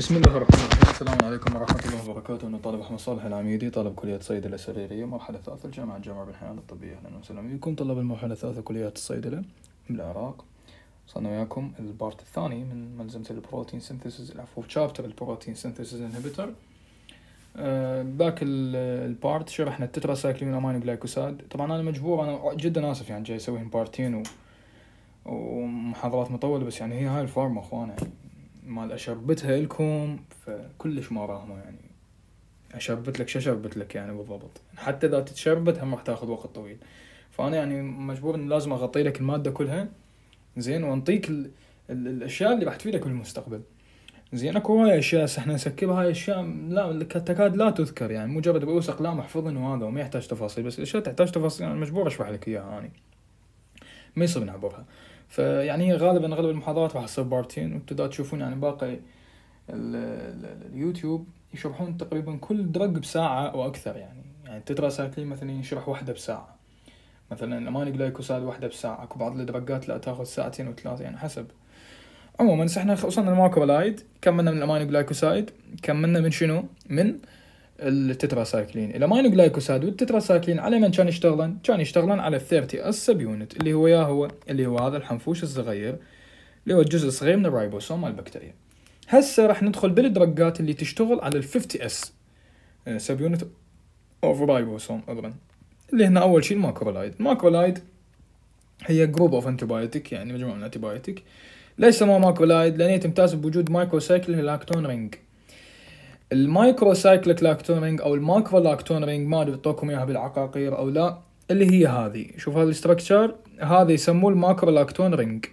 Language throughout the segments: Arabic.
بسم الله الرحمن الرحيم السلام عليكم ورحمة الله وبركاته أنا طالب أحمد صالح العميدي طالب كلية صيدلة سريرية مرحلة ثالثة الجامعة الجامعة بالحياة الطبية أهلا وسهلا بكم طلاب المرحلة الثالثة كلية الصيدلة من العراق وصلنا وياكم البارت الثاني من ملزمة البروتين سينثيسيس العفو تشابتر البروتين سينثيسيس انهبيتر ذاك البارت شرحنا التترا سايكلين امين جلايكوساد طبعا انا مجبور انا جدا اسف يعني جاي اسويهم بارتين و... ومحاضرات مطوله بس يعني هي هاي الفارما اخوانا مال اشربتها لكم فكلش ما راهمه يعني اشربت لك شربت لك يعني بالضبط حتى اذا تتشربت هم راح تاخذ وقت طويل فانا يعني مجبور ان لازم اغطي لك الماده كلها زين وانطيك ال... ال... الاشياء اللي راح تفيدك بالمستقبل زين اكو هواي اشياء احنا نسكبها هاي اشياء لا تكاد لا تذكر يعني مجرد رؤوس اقلام محفوظ وهذا وما يحتاج تفاصيل بس الاشياء تحتاج تفاصيل انا مجبور اشرح لك اياها اني يعني. ما يصير نعبرها فيعني غالبا غالبا المحاضرات راح تصير بارتين وبتقدر تشوفون يعني باقي اليوتيوب يشرحون تقريبا كل درج بساعة أو أكثر يعني يعني تترا سايكلين مثلا يشرح واحدة بساعة مثلا الأماني جلايكوسايد واحدة بساعة أكو بعض الدرجات لا تاخذ ساعتين وثلاثة يعني حسب عموما احنا وصلنا الماكرولايد كملنا من الأماني جلايكوسايد كملنا من شنو؟ من التتراسايكلين جلايكوساد والتتراسايكلين على من كان يشتغلن؟ كان يشتغلن على الثيرتي اس يونت اللي هو يا هو اللي هو هذا الحنفوش الصغير اللي هو الجزء الصغير من الرايبوسوم مال البكتيريا هسه راح ندخل بالدرجات اللي تشتغل على ال 50 اس سب يونت اوف رايبوسوم عذرا اللي هنا اول شيء الماكرولايد الماكرولايد هي جروب اوف انتيبايوتيك يعني مجموعه من الانتيبايوتيك ليش سموها ماكرولايد؟ لان هي تمتاز بوجود مايكروسايكل لاكتون رينج المايكرو سايكليك لاكتون او الماكرو لاكتون رينج ما ادري اعطوكم اياها بالعقاقير او لا اللي هي هذه شوف هذا الاستراكشر هذا يسموه الماكرو لاكتون رينج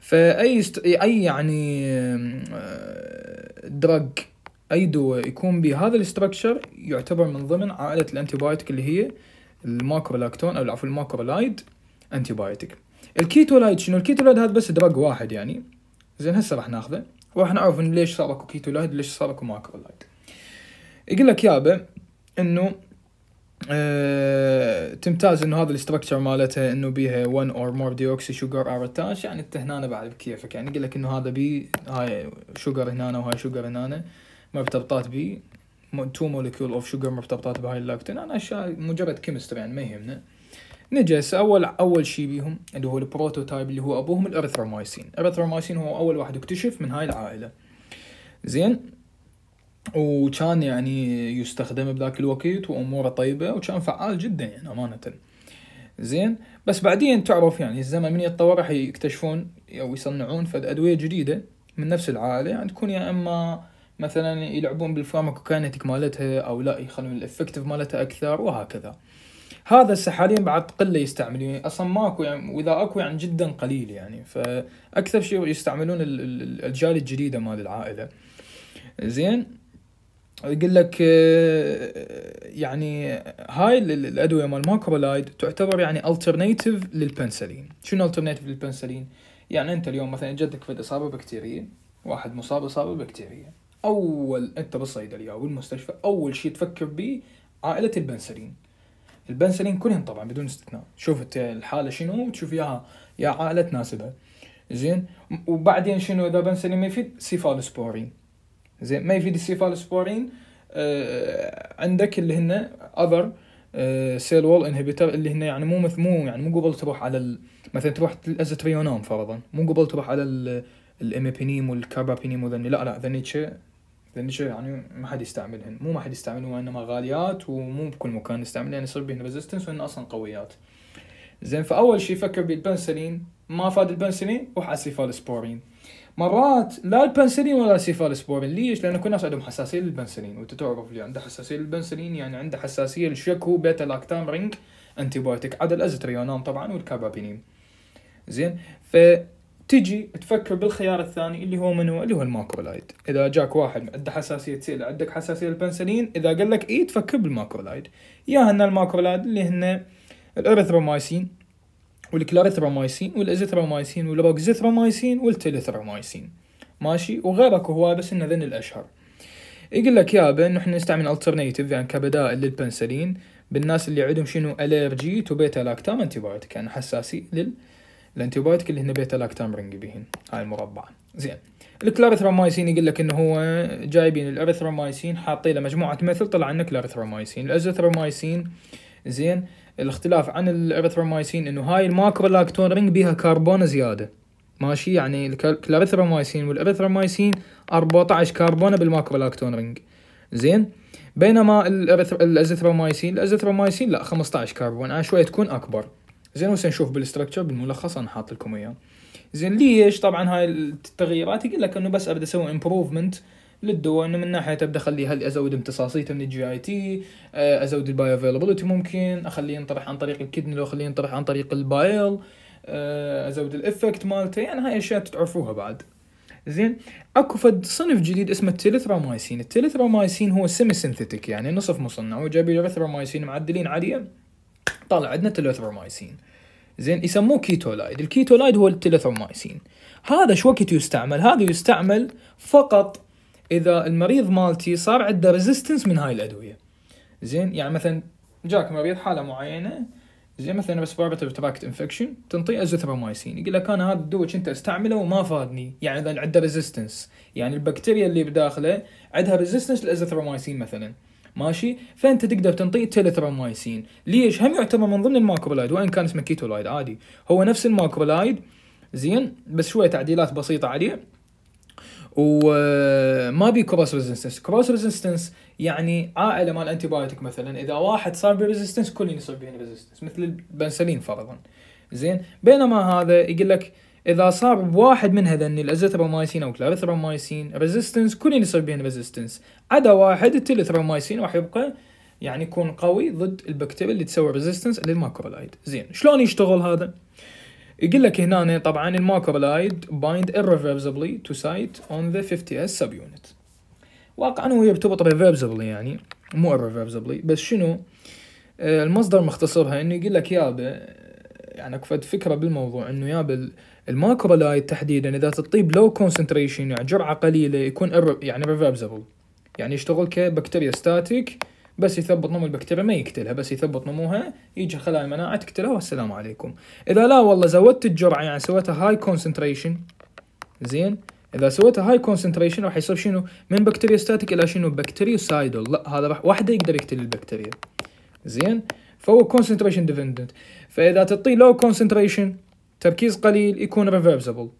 فاي است... اي يعني درج آه، اي دواء يكون بهذا الاستراكشر يعتبر من ضمن عائله الانتيبايوتيك اللي هي الماكرو لاكتون او عفوا الماكرولايد انتيبايوتيك الكيتولايد شنو الكيتولايد هذا بس درج واحد يعني زين هسه راح ناخذه راح نعرف ان ليش اكو كيتو لايد ليش اكو ماكرو لايد يقول لك يابا انه أه تمتاز انه هذا الاستراكشر مالتها انه بيها 1 اور مور ديوكسي شوجر ارتاش يعني انت هنا بعد بكيفك يعني يقول لك انه هذا بي هاي شوجر هنا وهاي شوجر هنا مرتبطات بي تو مولكيول اوف شوجر مرتبطات بهاي اللاكتين انا يعني اشياء مجرد كيمستري يعني ما يهمنا نجي هسه اول اول شيء بيهم اللي هو البروتوتايب اللي هو ابوهم الارثرومايسين الارثرومايسين هو اول واحد اكتشف من هاي العائله زين وكان يعني يستخدم بذاك الوقت واموره طيبه وكان فعال جدا يعني امانه زين بس بعدين تعرف يعني الزمن من يتطور راح يكتشفون او يصنعون فد ادويه جديده من نفس العائله يعني تكون يا اما مثلا يلعبون بالفارماكوكاينتيك مالتها او لا يخلون الافكتيف مالتها اكثر وهكذا هذا هسه حاليا بعد قله يستعملون اصلا ماكو يعني واذا اكو يعني جدا قليل يعني فاكثر شيء يستعملون الاجيال الجديده مال العائله زين يقول لك آه، يعني هاي الادويه مال ماكرولايد تعتبر يعني الترنيتيف للبنسلين شنو الترنيتيف للبنسلين يعني انت اليوم مثلا جدك في اصابه بكتيريه واحد مصاب اصابه بكتيريه اول انت بالصيدليه او بالمستشفى اول شيء تفكر به عائله البنسلين البنسلين كلهم طبعا بدون استثناء شوف الحاله شنو وتشوف ياها يا عائله تناسبها زين وبعدين شنو اذا بنسلين ما يفيد سيفالوسبورين زين ما يفيد السيفالوسبورين آه عندك اللي هن اذر سيل وول انهبيتر اللي هن يعني مو مو يعني مو قبل تروح على مثلا تروح الازتريونام فرضا مو قبل تروح على الاميبينيم والكابابينيم وذني لا لا ذني لان شو يعني ما حد يستعملهن مو ما حد يستعملهن وانما غاليات ومو بكل مكان نستعملها يعني يصير بهن ريزيستنس وهن اصلا قويات زين فاول شيء فكر بالبنسلين ما فاد البنسلين روح على سيفالسبورين مرات لا البنسلين ولا السيفالسبورين ليش؟ لان كل الناس عندهم حساسيه للبنسلين وانت تعرف اللي عنده حساسيه للبنسلين يعني عنده حساسيه لشكو بيتا لاكتام رينج انتي بايوتيك عدا الازتريونان طبعا والكابابينين زين ف تجي تفكر بالخيار الثاني اللي هو منو اللي هو الماكولايد اذا جاك واحد عنده حساسيه سيل عندك حساسيه البنسلين اذا قال لك اي تفكر بالماكولايد يا هن الماكولايد اللي هن الاريثرومايسين والكلاريثرومايسين والازيثرومايسين والروكزيثرومايسين والتليثرومايسين ماشي وغيرك هو بس ان ذن الاشهر يقول لك يا انه احنا نستعمل الترنيتيف يعني كبدائل للبنسلين بالناس اللي عندهم شنو الرجي تو بيتا لاكتام انتي يعني حساسي لل الانتيبايتك اللي هن بيتا رينج بهن هاي المربعه زين الكلاريثرومايسين يقول لك انه هو جايبين الاريثرومايسين حاطين له مجموعه مثل طلع لنا كلاريثرومايسين الازيثرومايسين زين الاختلاف عن الاريثرومايسين انه هاي الماكرو لاكتون رينج بيها كربون زياده ماشي يعني الكلاريثرومايسين والاريثرومايسين 14 كربونه بالماكرو لاكتون رينج زين بينما الازيثرومايسين الازيثرومايسين لا 15 كربون يعني شويه تكون اكبر زين هسه نشوف بالستركتشر بالملخص انا حاط لكم اياه زين ليش طبعا هاي التغييرات يقول لك انه بس ابدا اسوي امبروفمنت للدواء انه من ناحيه ابدا اخليه هل ازود امتصاصيته من الجي اي تي آه، ازود الباي افيلابيلتي ممكن اخليه ينطرح عن طريق الكدني لو اخليه ينطرح عن طريق البايل آه، ازود الافكت مالته يعني هاي اشياء تعرفوها بعد زين اكو فد صنف جديد اسمه التليثرامايسين التليثرامايسين هو سيمي سينثيتيك يعني نصف مصنع وجايبين له ريثرامايسين معدلين عاليه طلع عندنا تيلوثرمايسين زين يسموه كيتولايد الكيتولايد هو التلوثرومايسين هذا شو وقت يستعمل هذا يستعمل فقط اذا المريض مالتي صار عنده ريزيستنس من هاي الادويه زين يعني مثلا جاك مريض حاله معينه زين مثلا ريسبيراتيف تراكت انفكشن تنطيه ازيثرومايسين يقول لك انا هذا الدواء كنت استعمله وما فادني يعني اذا عنده ريزيستنس يعني البكتيريا اللي بداخله عندها ريزيستنس للازيثرومايسين مثلا ماشي فانت تقدر تنطيه تيليثرامايسين ليش هم يعتبر من ضمن الماكرولايد وان كان اسمه كيتولايد عادي هو نفس الماكرولايد زين بس شويه تعديلات بسيطه عليه وما آه، بي كروس ريزيستنس كروس ريزيستنس يعني عائله مال انتي بايوتيك مثلا اذا واحد صار بريزيستنس كل كلهم يصير بيهم ريزيستنس مثل البنسلين فرضا زين بينما هذا يقول لك اذا صار بواحد من هذني الازيثرومايسين او كلاريثرومايسين ريزيستنس كلين يصير بين ريزيستنس عدا واحد التلثرومايسين راح يبقى يعني يكون قوي ضد البكتيريا اللي تسوي ريزيستنس للماكرولايد زين شلون يشتغل هذا يقول لك هنا طبعا الماكرولايد بايند irreversibly تو سايت اون ذا 50 سب يونت واقعا هو يرتبط ريفيرزبلي يعني مو irreversibly بس شنو آه، المصدر مختصرها انه يقول لك يابا يعني اكو فكره بالموضوع انه يابا الماكرولايت تحديدا اذا تطيب لو كونسنتريشن يعني جرعه قليله يكون يعني ريفربزبل يعني يشتغل كبكتيريا ستاتيك بس يثبط نمو البكتيريا ما يقتلها بس يثبط نموها يجي خلايا المناعه تقتلها والسلام عليكم اذا لا والله زودت الجرعه يعني سويتها هاي كونسنتريشن زين اذا سويتها هاي كونسنتريشن راح يصير شنو من بكتيريا ستاتيك الى شنو بكتيريوسايدل لا هذا راح واحده يقدر يقتل البكتيريا زين فهو كونسنتريشن ديبندنت فاذا تعطيه لو كونسنتريشن تركيز قليل يكون ريفيرسبل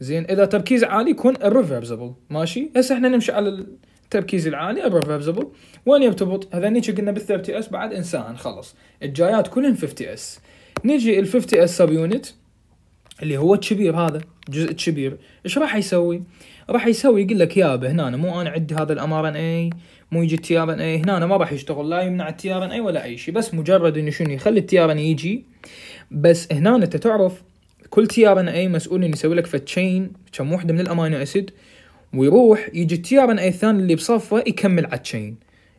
زين اذا تركيز عالي يكون الريفربزبل ماشي هسه احنا نمشي على التركيز العالي الريفربزبل وين يرتبط هذا نيجي قلنا بال 30 اس بعد انسان خلص الجايات كلهم 50 اس نيجي ال 50 اس سب يونت اللي هو الكبير هذا الجزء كبير ايش راح يسوي؟ راح يسوي يقول لك يابا هنا مو انا عندي هذا الام ان اي مو يجي التي ار ان اي هنا ما راح يشتغل لا يمنع التي ار ان اي ولا اي شيء بس مجرد انه شنو يخلي التي ار ان يجي بس هنا انت تعرف كل تي ار ان اي مسؤول انه يسوي لك فتشين كم وحده من الامينو اسيد ويروح يجي التي ار ان اي الثاني اللي بصفه يكمل على التشين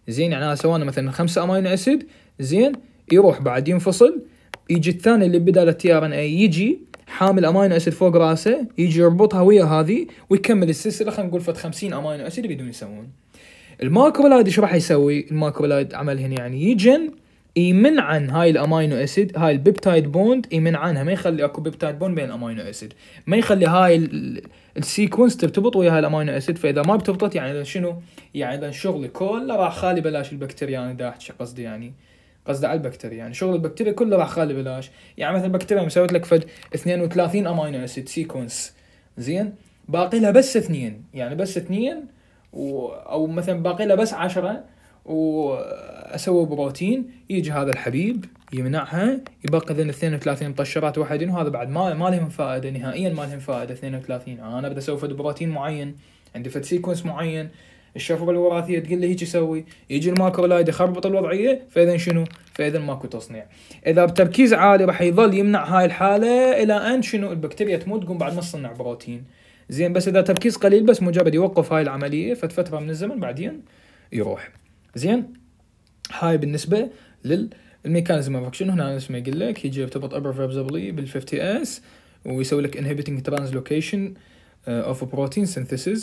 زين يعني سواء مثلا خمسه امينو اسيد زين يروح بعد ينفصل يجي الثاني اللي بدال التي ار ان اي يجي حامل امينو اسيد فوق راسه يجي يربطها ويا هذه ويكمل السلسله خلينا نقول فد 50 امينو اسيد بدون يسوون الماكرولايد ايش راح يسوي؟ الماكرولايد عمل هنا يعني يجن يمنع عن هاي الامينو اسيد هاي البيبتايد بوند يمنع عنها ما يخلي اكو بيبتايد بوند بين الامينو اسيد ما يخلي هاي السيكونس ترتبط ويا هاي الامينو اسيد فاذا ما ارتبطت يعني شنو يعني اذا شغلي كله راح خالي بلاش البكتيريا انا يعني دا قصدي يعني قصدي على البكتيريا يعني شغل البكتيريا كله راح خالي بلاش يعني مثلا البكتيريا مسويت لك فد 32 امينو اسيد سيكونس زين باقي لها بس اثنين يعني بس اثنين و... او مثلا باقي لها بس 10 واسوي بروتين يجي هذا الحبيب يمنعها يبقى ذن 32 مطشرات وحدين وهذا بعد ما ما لهم فائده نهائيا ما لهم فائده 32 انا بدي اسوي فد بروتين معين عندي فد سيكونس معين الشفره الوراثيه تقول لي هيك يسوي يجي الماكرولايد يخربط الوضعيه فاذا شنو؟ فاذا ماكو تصنيع. اذا بتركيز عالي راح يظل يمنع هاي الحاله الى ان شنو البكتيريا تموت تقوم بعد ما تصنع بروتين. زين بس اذا تركيز قليل بس مجرد يوقف هاي العمليه فتره من الزمن بعدين يروح. زين هاي بالنسبه للميكانيزم اوف اكشن هنا نفس ما يقول لك يجي يرتبط ابر فيربزبلي بال 50 اس ويسوي لك inhibiting translocate uh, of a protein synthesis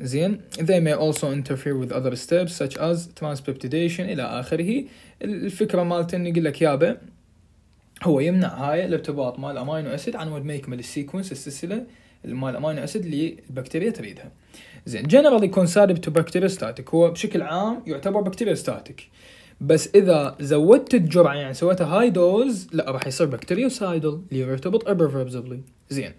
زين they may also interfere with other steps such as transpeptidation الى اخره الفكره مالته انه يقول لك يابا هو يمنع هاي الارتباط مال الامينو اسيد عن ود ما يكمل السيكونس السلسله مال الامينو اسيد اللي البكتيريا تريدها زين جنرالي يكون سالب تو بكتيريا ستاتيك هو بشكل عام يعتبر بكتيريا ستاتيك بس اذا زودت الجرعه يعني سويتها هاي دوز لا راح يصير بكتيريوسايدل اللي يرتبط irreversibly زين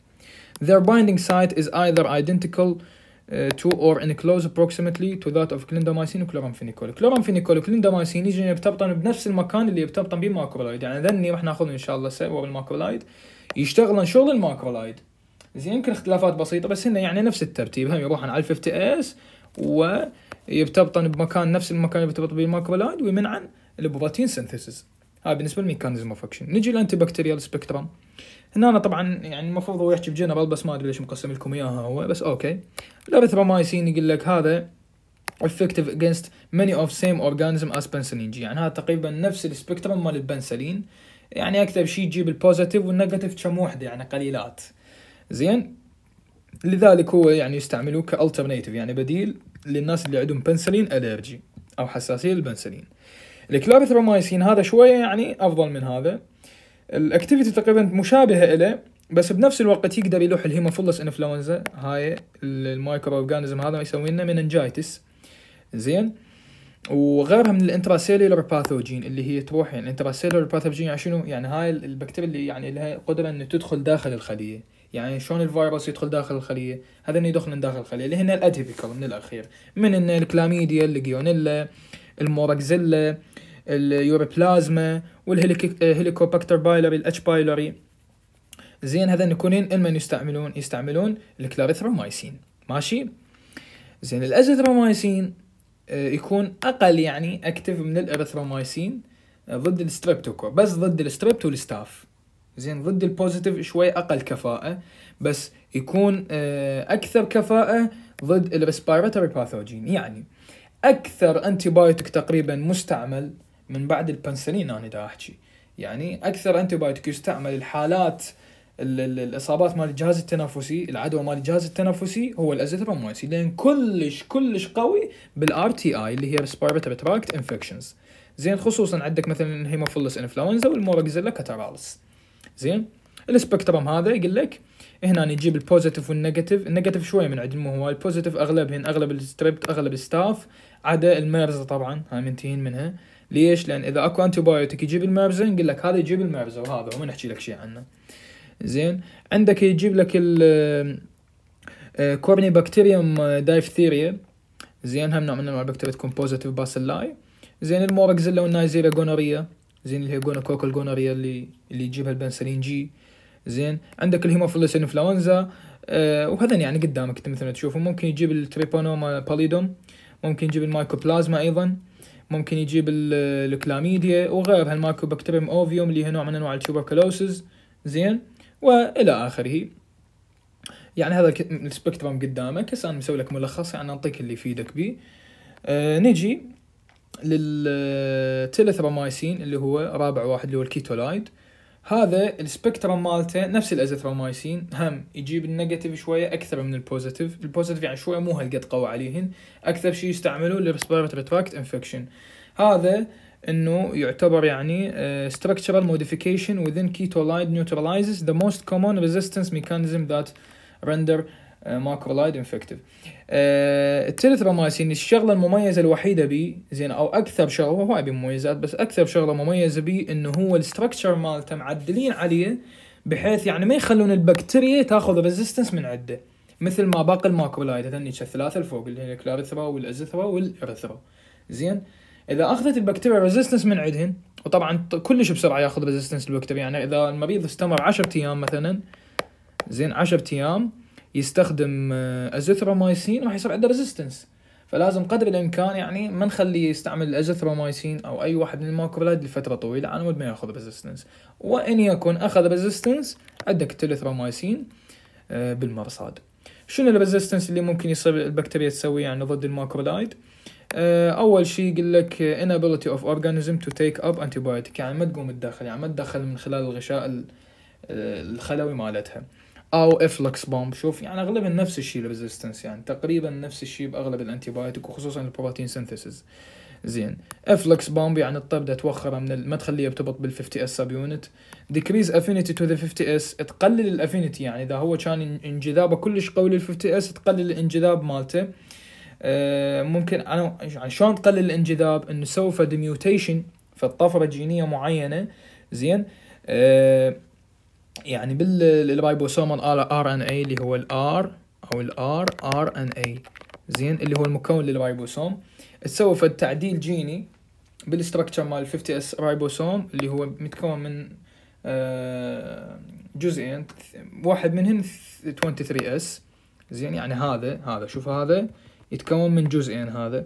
their binding site is either identical uh, to or in close approximately to that of clindamycin chloramphenicol. Chloramphenicol وكلندامايسين يجي يرتبطون بنفس المكان اللي يرتبطون به يعني ذني راح ناخذ ان شاء الله سوا بالماكرولايد يشتغلن شغل الماكرولايد زين يمكن اختلافات بسيطه بس انه يعني نفس الترتيب هم يروحون على ال50 اس ويبتبطن بمكان نفس المكان اللي يرتبط به الماكرولايد ويمنعن البروتين سينثيسيس هذا بالنسبه للميكانيزم اوف اكشن نجي للانتي بكتيريال سبكترم هنا أنا طبعا يعني المفروض هو يحكي بجنرال بس ما ادري ليش مقسم لكم اياها هو بس اوكي الاريثرومايسين يقول لك هذا effective against many of same organism as penicillin G يعني هذا تقريبا نفس السبكترم مال البنسلين يعني اكثر شيء يجيب البوزيتيف والنيجاتيف كم وحده يعني قليلات زين لذلك هو يعني يستعملوه كالترنيتيف يعني بديل للناس اللي عندهم بنسلين الرجي او حساسيه للبنسلين الكلابثرومايسين هذا شويه يعني افضل من هذا الاكتيفيتي تقريبا مشابهه له بس بنفس الوقت يقدر يلوح الهيموفيلس انفلونزا هاي المايكرو اورجانيزم هذا يسوي لنا مننجايتس زين وغيرها من الانتراسيلولر باثوجين اللي هي تروح يعني الانتراسيلولر باثوجين يعني شنو يعني هاي البكتيريا اللي يعني لها قدره انه تدخل داخل الخليه يعني شلون الفيروس يدخل داخل الخليه هذا يدخل من داخل الخليه اللي هن الاتيبيكال من الاخير من ان الكلاميديا الليجيونيلا الموركزيلا اليوروبلازما والهيليكوباكتر آه، بايلوري الاتش بايلوري زين هذا يكونين المن يستعملون يستعملون الكلاريثرومايسين ماشي زين الازيثرومايسين آه، يكون اقل يعني اكتف من الاريثرومايسين آه، ضد الستريبتوكو بس ضد الستريبت والستاف زين ضد البوزيتيف شوي اقل كفاءه بس يكون آه، اكثر كفاءه ضد الريسبيراتوري باثوجين يعني اكثر انتي بايوتيك تقريبا مستعمل من بعد البنسلين انا دا احكي يعني اكثر انتي بايوتيك يستعمل الحالات الاصابات مال الجهاز التنفسي العدوى مال الجهاز التنفسي هو الازيثرومايسين لان كلش كلش قوي بالار تي اي اللي هي ريسبيراتوري تراكت انفكشنز زين خصوصا عندك مثلا هيموفيلس انفلونزا والمورجزيلا كاترالس زين السبكترم هذا يقول لك هنا نجيب البوزيتيف والنيجاتيف النيجاتيف شويه من عندهم هو البوزيتيف اغلبهن اغلب الستريبت اغلب الستاف عدا المرزه طبعا هاي منتهين منها ليش؟ لان اذا اكو انتي بايوتيك يجيب المرزه يقول لك هذا يجيب المرزه وهذا وما نحكي لك شيء عنه زين عندك يجيب لك ال كورني بكتيريوم دايفثيريا زين هم نوع من انواع البكتيريا تكون بوزيتيف باسيلاي زين الموركزيلا والنايزيريا جونوريا زين اللي هي جونا كوكا الجونوريا اللي اللي يجيبها جي زين عندك الهيموفيلوس انفلونزا آه وهذا يعني قدامك انت مثل ما تشوفه ممكن يجيب التريبانوما باليدوم ممكن يجيب المايكوبلازما ايضا ممكن يجيب الكلاميديا وغيرها المايكوبكتيريم اوفيوم اللي هي نوع من انواع التوبركلوسز زين والى اخره يعني هذا السبكترم قدامك هسه انا مسوي لك ملخص يعني اعطيك اللي يفيدك به آه نجي للتيلثرامايسين اللي هو رابع واحد اللي هو الكيتولايد هذا السبكترم مالته نفس الازيثرومايسين هم يجيب النيجاتيف شويه اكثر من البوزيتيف البوزيتيف يعني شويه مو هالقد قوي عليهن اكثر شيء يستعملوه للريسبيرتوري تراكت انفكشن هذا انه يعتبر يعني آه، structural modification within ketolide neutralizes the most common resistance mechanism that render آه، macrolide انفكتيف آه التلث الشغله المميزه الوحيده بيه زين او اكثر شغله هو ابي مميزات بس اكثر شغله مميزه بيه انه هو الستركتشر مالته معدلين عليه بحيث يعني ما يخلون البكتيريا تاخذ ريزيستنس من عنده مثل ما باقي الماكرولايد هذنيك الثلاثه الفوق اللي هي الكلاريثرا والازثرا والارثرا زين اذا اخذت البكتيريا ريزيستنس من عندهن وطبعا كلش بسرعه ياخذ ريزيستنس البكتيريا يعني اذا المريض استمر 10 ايام مثلا زين 10 ايام يستخدم ازيثرومايسين آه، راح يصير عنده ريزيستنس فلازم قدر الامكان يعني ما نخليه يستعمل الازيثرومايسين او اي واحد من الماكرولايد لفتره طويله على مود ما ياخذ ريزيستنس وان يكون اخذ ريزيستنس عندك تليثرومايسين آه، بالمرصاد شنو الريزيستنس اللي ممكن يصير البكتيريا تسويه يعني ضد الماكرولايد آه، اول شيء يقول لك inability of organism to take up antibiotic يعني ما تقوم تدخل يعني ما تدخل من خلال الغشاء الخلوي مالتها او افلكس بومب شوف يعني اغلبها نفس الشيء الريزيستنس يعني تقريبا نفس الشيء باغلب الانتي بايوتيك وخصوصا البروتين سينثيسز زين افلكس بومب يعني الطب ده توخره من ما تخليه يرتبط بال 50 اس سب يونت ديكريز افينيتي تو ذا 50 اس تقلل الافينيتي يعني اذا هو كان انجذابه كلش قوي لل 50 اس تقلل الانجذاب مالته أه ممكن انا يعني شلون تقلل الانجذاب انه سوف ديميوتيشن ميوتيشن في الطفره جينيه معينه زين أه يعني بالريبوسومال ار ان اي اللي هو الار او الار ار ان اي زين اللي هو المكون للريبوسوم تسوى فد تعديل جيني بالاستراكشر مال 50 اس ريبوسوم اللي هو متكون من آه، جزئين واحد منهن 23 اس زين يعني هذا هذا شوف هذا يتكون من جزئين هذا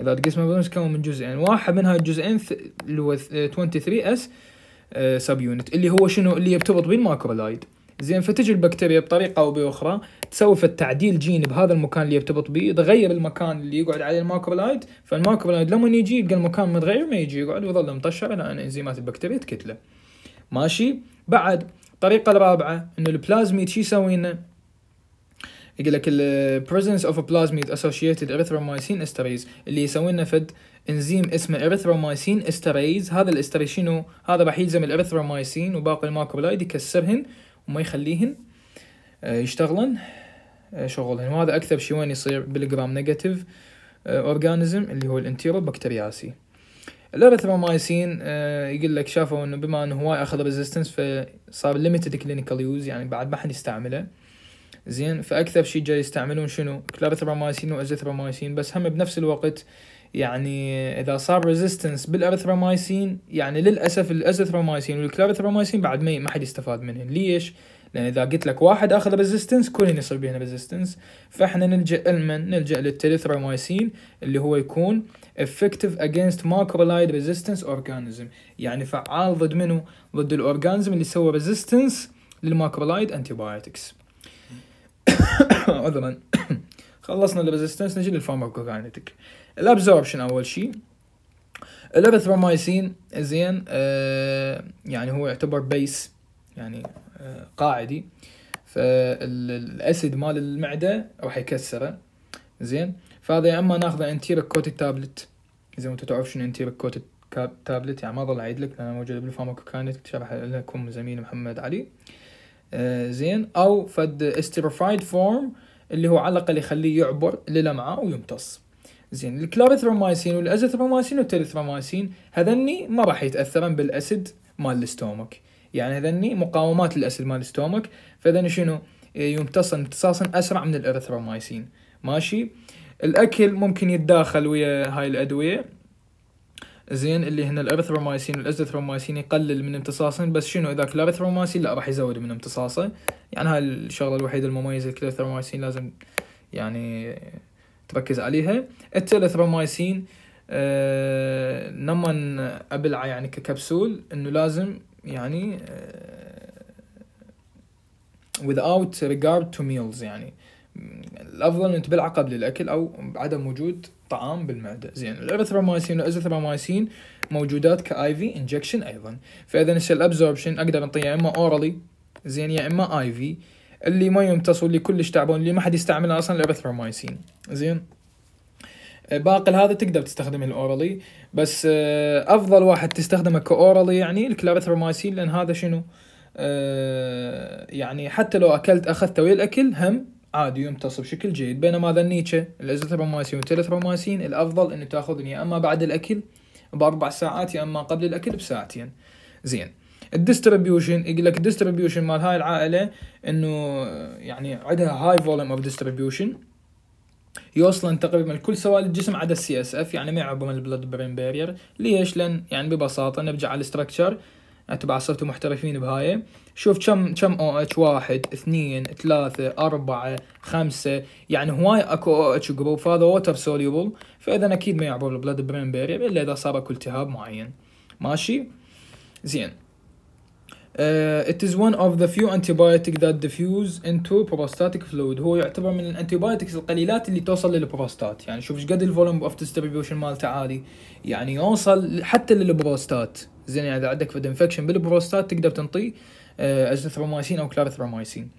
اذا تقسمه يتكون من جزئين واحد من هاي الجزئين اللي هو 23 آه، اس سب يونت اللي هو شنو اللي يرتبط بالماكرولايد زين فتجي البكتيريا بطريقه او باخرى تسوي في التعديل جيني بهذا المكان اللي يرتبط به تغير المكان اللي يقعد عليه الماكرولايد فالماكرولايد لما يجي يلقى المكان متغير ما يجي يقعد ويظل مطشر لان انزيمات البكتيريا تكتله ماشي بعد الطريقه الرابعه انه البلازميد شو يسوي لنا يقول لك البريزنس اوف بلازميد اسوشيتد associated استريز اللي يسوي لنا فد انزيم اسمه اريثرومايسين استريز هذا الاستريز شنو هذا راح يلزم الاريثرومايسين وباقي الماكرولايد يكسرهن وما يخليهن آه، يشتغلن آه، شغلهن وهذا اكثر شيء وين يصير بالجرام نيجاتيف آه، اورجانيزم اللي هو الانتيرو بكترياسي الاريثرومايسين يقول لك شافوا انه بما انه هواي اخذ ريزيستنس فصار ليميتد كلينيكال يوز يعني بعد ما حد يستعمله زين فاكثر شيء جاي يستعملون شنو كلاريثرومايسين وازيثرومايسين بس هم بنفس الوقت يعني اذا صار ريزيستنس بالارثرومايسين يعني للاسف الازثرومايسين والكلاريثرومايسين بعد ما ما حد يستفاد منهم ليش؟ لان اذا قلت لك واحد اخذ ريزيستنس كلهم يصير بينا ريزيستنس فاحنا نلجا لمن؟ نلجا للتريثرومايسين اللي هو يكون افكتيف اجينست ماكرولايد ريزيستنس اورجانيزم يعني فعال ضد منو؟ ضد الاورجانيزم اللي سوى ريزيستنس للماكرولايد انتيبايوتكس عذرا خلصنا الريزيستنس نجي للفارماكوكاينتيك الابزوربشن اول شيء الارثرومايسين زين آه، يعني هو يعتبر بيس يعني آه، قاعدي فالاسيد مال المعده راح يكسره زين فهذا يا اما ناخذه انتيرك كوت تابلت اذا انت تعرف شنو انتيرك كوت تابلت يعني ما ضل اعيد لك لانها موجود بالفارماكوكاينت شرح لكم زميلي محمد علي آه، زين او فد استيرفايد فورم اللي هو على الاقل يخليه يعبر للمعه ويمتص زين الكلاريثرومايسين والازيثرومايسين والتريثرومايسين هذني ما راح يتاثرن بالاسيد مال الستومك يعني هذني مقاومات الاسد مال الستومك فذن شنو يمتصن إيه، امتصاصا اسرع من الاريثرومايسين ماشي الاكل ممكن يتداخل ويا هاي الادويه زين اللي هنا الارثرومايسين والازيثرومايسين يقلل من امتصاصهم بس شنو اذا كلاريثرومايسين لا راح يزود من امتصاصه يعني هاي الشغله الوحيده المميزه الكلاريثرومايسين لازم يعني تركز عليها التيلثرومايسين آه، نمن لما ابلعه يعني ككبسول انه لازم يعني آه، without regard to meals يعني الافضل ان تبلعه قبل الاكل او بعدم وجود طعام بالمعده زين الاريثرومايسين والازيثرومايسين موجودات كاي في انجكشن ايضا فاذا الابزوربشن اقدر انطيه يا اما اورالي زين يا اما اي في اللي ما يمتصوا اللي كلش تعبان اللي ما حد يستعملها اصلا الاريثرومايسين زين آه، باقي هذا تقدر تستخدمه الاورالي بس آه، افضل واحد تستخدمه كاورالي يعني الكلاريثرومايسين لان هذا شنو أه يعني حتى لو اكلت اخذته ويا الاكل هم عادي يمتص بشكل جيد بينما النيتشا الازوثرومايسين والتلثرومايسين الافضل انه تاخذني يا اما بعد الاكل باربع ساعات يا اما قبل الاكل بساعتين زين الديستريبيوشن يقول لك الديستريبيوشن مال هاي العائله انه يعني عندها هاي فوليوم اوف ديستريبيوشن يوصلن تقريبا كل سوائل الجسم عدا السي اس اف يعني ما يعبون البلد برين بارير ليش لان يعني ببساطه نرجع على الاستراكشر اتبع صرتوا محترفين بهاي شوف كم كم او اتش واحد اثنين ثلاثة أربعة خمسة يعني هواي اكو او اتش جروب فهذا ووتر سوليبل فاذا اكيد ما يعبر البلد برين بارير الا اذا صار اكو التهاب معين ماشي زين Uh, it is one of the few antibiotics that diffuse into prostatic fluid هو يعتبر من الانتيبايوتكس القليلات اللي توصل للبروستات يعني شوف ايش قد الفولوم اوف ديستريبيوشن مالته عالي يعني يوصل حتى للبروستات زين يعني اذا عندك فد انفكشن بالبروستات تقدر تنطيه ازثرومايسين uh, او كلارثرومايسين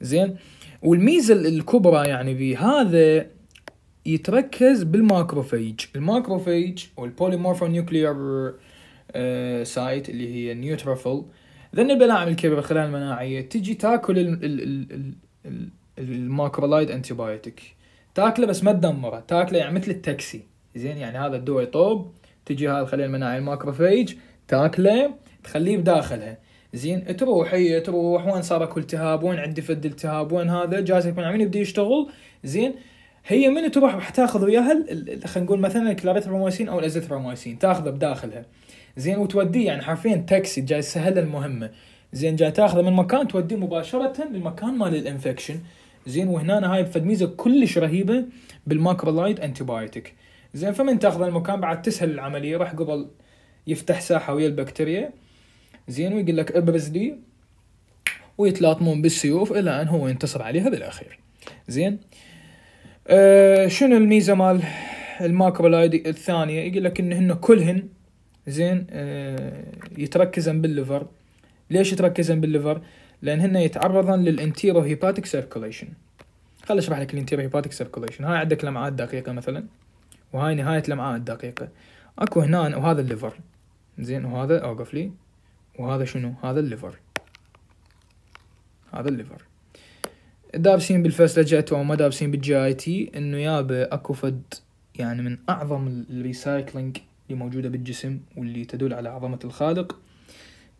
زين والميزه الكبرى يعني بهذا يتركز بالماكروفيج الماكروفيج نيوكليير سايت uh, اللي هي النيوتروفيل لان البلاعم الكبيره خلال المناعيه تجي تاكل الماكرولايد انتيبايوتيك تاكله بس ما تدمره تاكله يعني مثل التاكسي زين يعني هذا الدواء يطوب تجي هاي الخليه المناعيه الماكروفيج تاكله تخليه بداخلها زين تروح هي تروح وين صار اكو التهاب وين عندي فد التهاب وين هذا جهاز المناعي من يبدي يشتغل زين هي من تروح راح تاخذ وياها خلينا نقول مثلا الكلاريثرومايسين او الازيثرومايسين تاخذه بداخلها زين وتوديه يعني حرفيا تاكسي جاي سهل المهمه زين جاي تاخذه من مكان توديه مباشره للمكان مال الانفكشن زين وهنا هاي فد ميزه كلش رهيبه بالماكرولايد انتي بايوتيك زين فمن تاخذ المكان بعد تسهل العمليه راح قبل يفتح ساحه ويا البكتيريا زين ويقول لك ابرز لي ويتلاطمون بالسيوف الى ان هو ينتصر عليها بالاخير زين أه شنو الميزه مال الماكرولايد الثانيه يقول لك انهن كلهن زين آه، يتركزن بالليفر ليش يتركزن بالليفر لان هن يتعرضن للانتيرو هيباتيك سيركوليشن خل اشرح لك الانتيرو هيباتيك سيركوليشن هاي عندك لمعات دقيقه مثلا وهاي نهايه لمعات دقيقه اكو هنا وهذا الليفر زين وهذا اوقف لي وهذا شنو هذا الليفر هذا الليفر دابسين بالفسلة جاتو وما دابسين تي انه يابا اكو فد يعني من اعظم الريسايكلينج اللي موجودة بالجسم واللي تدل على عظمة الخالق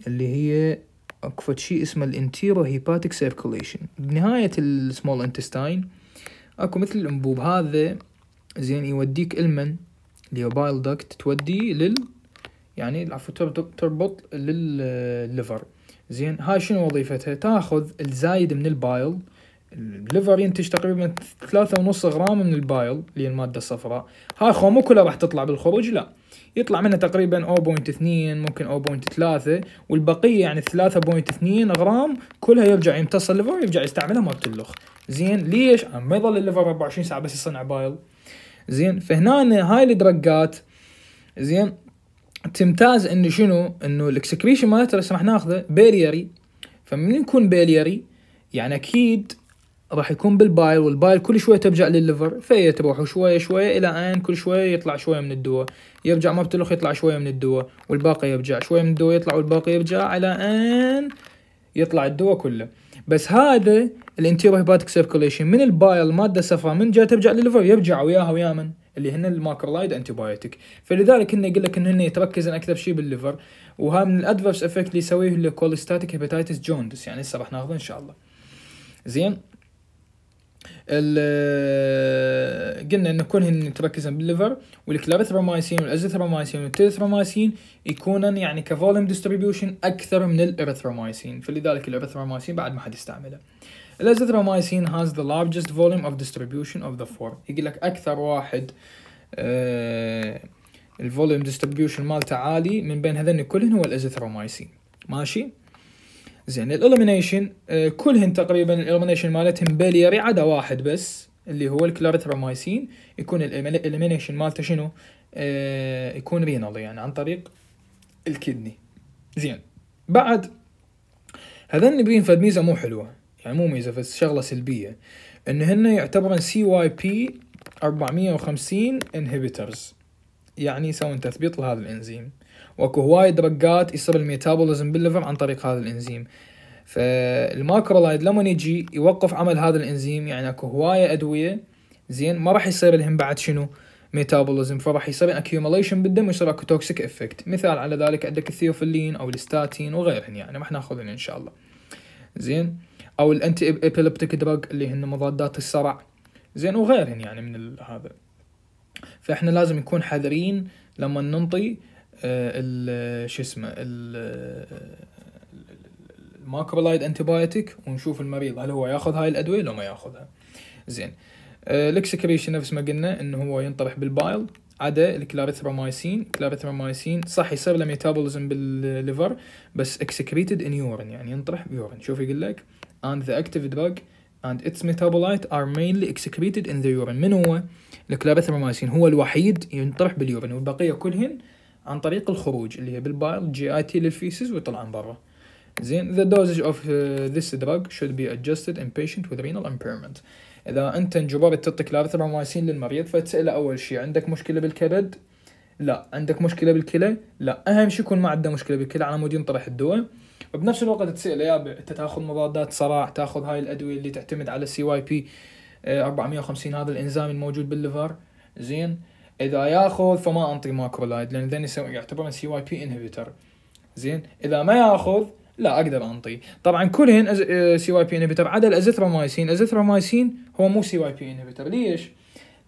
اللي هي أكفت شيء اسمه الانتيرو هيباتيك سيركوليشن بنهاية السمول انتستاين اكو مثل الانبوب هذا زين يوديك المن اليوبايل داكت تودي لل يعني العفو تربط للليفر زين هاي شنو وظيفتها تاخذ الزايد من البايل الليفر ينتج تقريبا ثلاثة ونص غرام من البايل اللي المادة الصفراء هاي خو مو كلها راح تطلع بالخروج لا يطلع منها تقريبا 0.2 ممكن 0.3 والبقية يعني 3.2 غرام كلها يرجع يمتص الليفر يرجع يستعملها مالت اللخ زين ليش؟ ما يظل الليفر 24 ساعة بس يصنع بايل زين فهنا هاي الدرجات زين تمتاز انه شنو انه الاكسكريشن مالته بس راح ناخذه بيليري فمن يكون بيليري يعني اكيد راح يكون بالبايل والبايل كل شوية ترجع للليفر فهي تروح شوية شوية إلى أن كل شوية يطلع شوية من الدواء يرجع مبتلخ يطلع شوية من الدواء والباقي يرجع شوية من الدواء يطلع والباقي يرجع على أن يطلع الدواء كله بس هذا الانتيرو هيباتيك سيركوليشن من البايل ماده صفراء من جاي ترجع للليفر يرجع وياها ويا من اللي هن الماكرولايد انتي بايوتيك فلذلك هن يقول لك انه هن يتركزن اكثر شيء بالليفر وهذا من الادفرس افكت اللي يسويه الكوليستاتيك هيباتيتس جوندس يعني هسه راح ناخذه ان شاء الله زين آه، قلنا ان كلهن تركزن بالليفر والكلاريثرومايسين والازيثرومايسين والتيرثرومايسين يكونن يعني كفوليوم ديستريبيوشن اكثر من الاريثرومايسين فلذلك الاريثرومايسين بعد ما حد يستعمله الازيثرومايسين has the largest volume of distribution of the four يقول لك اكثر واحد آه، الفوليوم ديستريبيوشن مالته عالي من بين هذين كلهن هو الازيثرومايسين ماشي زين الالومينيشن آه، كلهن تقريبا الالومينيشن مالتهم باليري عدا واحد بس اللي هو الكلاريترامايسين يكون الالومينيشن مالته شنو آه، يكون رينال يعني عن طريق الكدني زين بعد هذن بين فد ميزه مو حلوه يعني مو ميزه بس شغله سلبيه ان هن يعتبرن سي واي بي 450 انهبيترز يعني يسوون تثبيط لهذا الانزيم واكو هواي درجات يصير الميتابوليزم بالليفر عن طريق هذا الانزيم فالماكرولايد لما يجي يوقف عمل هذا الانزيم يعني اكو هوايه ادويه زين ما راح يصير لهم بعد شنو ميتابوليزم فراح يصير اكيوميليشن بالدم ويصير اكو توكسيك افكت مثال على ذلك عندك الثيوفيلين او الستاتين وغيرهن يعني ما ناخذهم ان شاء الله زين او الانتي ايبيليبتيك دراج اللي هن مضادات الصرع زين وغيرهن يعني من هذا فاحنا لازم نكون حذرين لما ننطي آه، ال شو اسمه الماكرولايد انتيبايوتيك ونشوف المريض هل هو ياخذ هاي الادويه لو ما ياخذها زين آه، الاكسكريشن نفس ما قلنا انه هو ينطرح بالبايل عدا الكلاريثرومايسين الكلاريثرومايسين صح يصير له ميتابوليزم بالليفر بس اكسكريتد ان يورين يعني ينطرح بيورين شوف يقول لك and the active drug and its metabolite are mainly excreted in the urine من هو الكلاريثرومايسين هو الوحيد ينطرح باليورين والبقيه كلهن عن طريق الخروج اللي هي بالبائل جي اي تي للفيسز ويطلعون برا زين the dosage of uh, this drug should be adjusted in patient with renal impairment اذا انت انجبرت تعطي مواسين للمريض فتساله اول شيء عندك مشكله بالكبد لا عندك مشكله بالكلى لا اهم شيء يكون ما عنده مشكله بالكلى على مود ينطرح الدواء وبنفس الوقت تساله يا انت تاخذ مضادات صراع تاخذ هاي الادويه اللي تعتمد على السي واي بي 450 هذا الانزيم الموجود بالليفر زين اذا ياخذ فما انطي ماكرولايد لان ذن يعتبرون سي واي بي انهبيتر زين اذا ما ياخذ لا اقدر انطي طبعا كلهن أز... سي آه، واي بي انهبيتر عدا الازيثرومايسين الازيثرومايسين هو مو سي واي بي انهبيتر ليش؟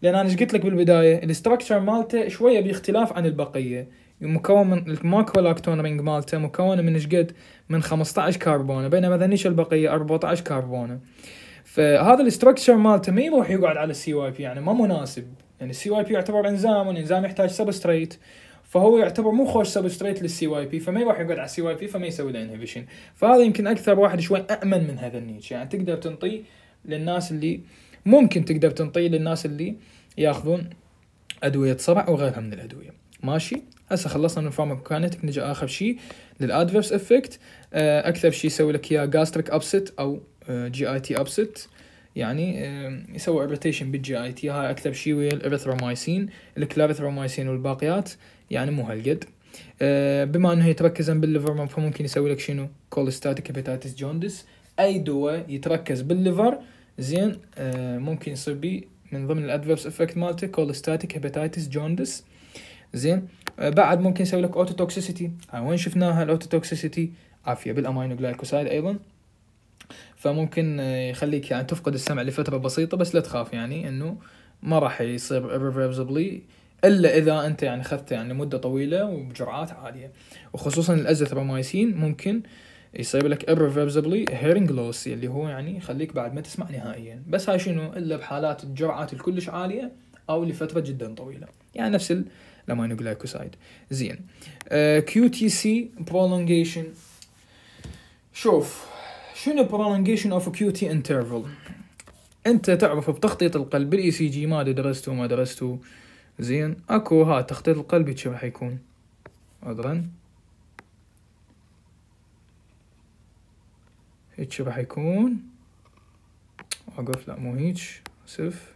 لان انا ايش قلت لك بالبدايه الاستراكشر مالته شويه باختلاف عن البقيه مكون من الماكرو لاكتون رينج مالته مكونه من ايش قد؟ من 15 كربونه بينما ذنيش البقيه 14 كربونه فهذا الاستراكشر مالته ما يروح يقعد على السي واي بي يعني ما مناسب يعني السي واي بي يعتبر انزام والانزام يعني يحتاج سبستريت فهو يعتبر مو خوش سبستريت للسي واي بي فما يروح يقعد على السي واي بي فما يسوي له انهبيشن فهذا يمكن اكثر واحد شوي امن من هذا النيتش يعني تقدر تنطيه للناس اللي ممكن تقدر تنطيه للناس اللي ياخذون ادويه صرع وغيرها من الادويه ماشي هسه خلصنا من الفارماكوكاينتك نجي اخر شيء للادفيرس افكت اكثر شيء يسوي لك اياه جاستريك ابست او جي اي تي ابست يعني يسوي اريتيشن بالجي اي تي هاي اكثر شيء ويا الاريثروميسين الكلاريثروميسين والباقيات يعني مو هالقد آه، بما انه يتركز بالليفر فممكن يسوي لك شنو كوليستاتيك هيباتيتس جوندس اي دواء يتركز بالليفر زين آه، ممكن يصير بي من ضمن الادفيرس افكت مالته كوليستاتيك هيباتيتس جوندس زين آه، بعد ممكن يسوي لك اوتو توكسيسيتي هاي وين شفناها الاوتو توكسيسيتي عافيه بالامينو جلايكوسايد ايضا فممكن آه، يخليك يعني تفقد السمع لفتره بسيطه بس لا تخاف يعني انه ما راح يصير irreversibly الا اذا انت يعني اخذت يعني لمده طويله وبجرعات عاليه وخصوصا الازثرومايسين ممكن يصير لك irreversibly hearing loss اللي هو يعني يخليك بعد ما تسمع نهائيا بس هاي شنو الا بحالات الجرعات الكلش عاليه او لفتره جدا طويله يعني نفس الامينوغلايكوسايد زين كيو تي سي برولونجيشن شوف شنو prolongation of QT interval انت تعرف بتخطيط القلب بالاي سي e جي ما درسته ما درسته زين اكو ها تخطيط القلب شو راح يكون عذرا هيك راح يكون وقف لا مو هيك اسف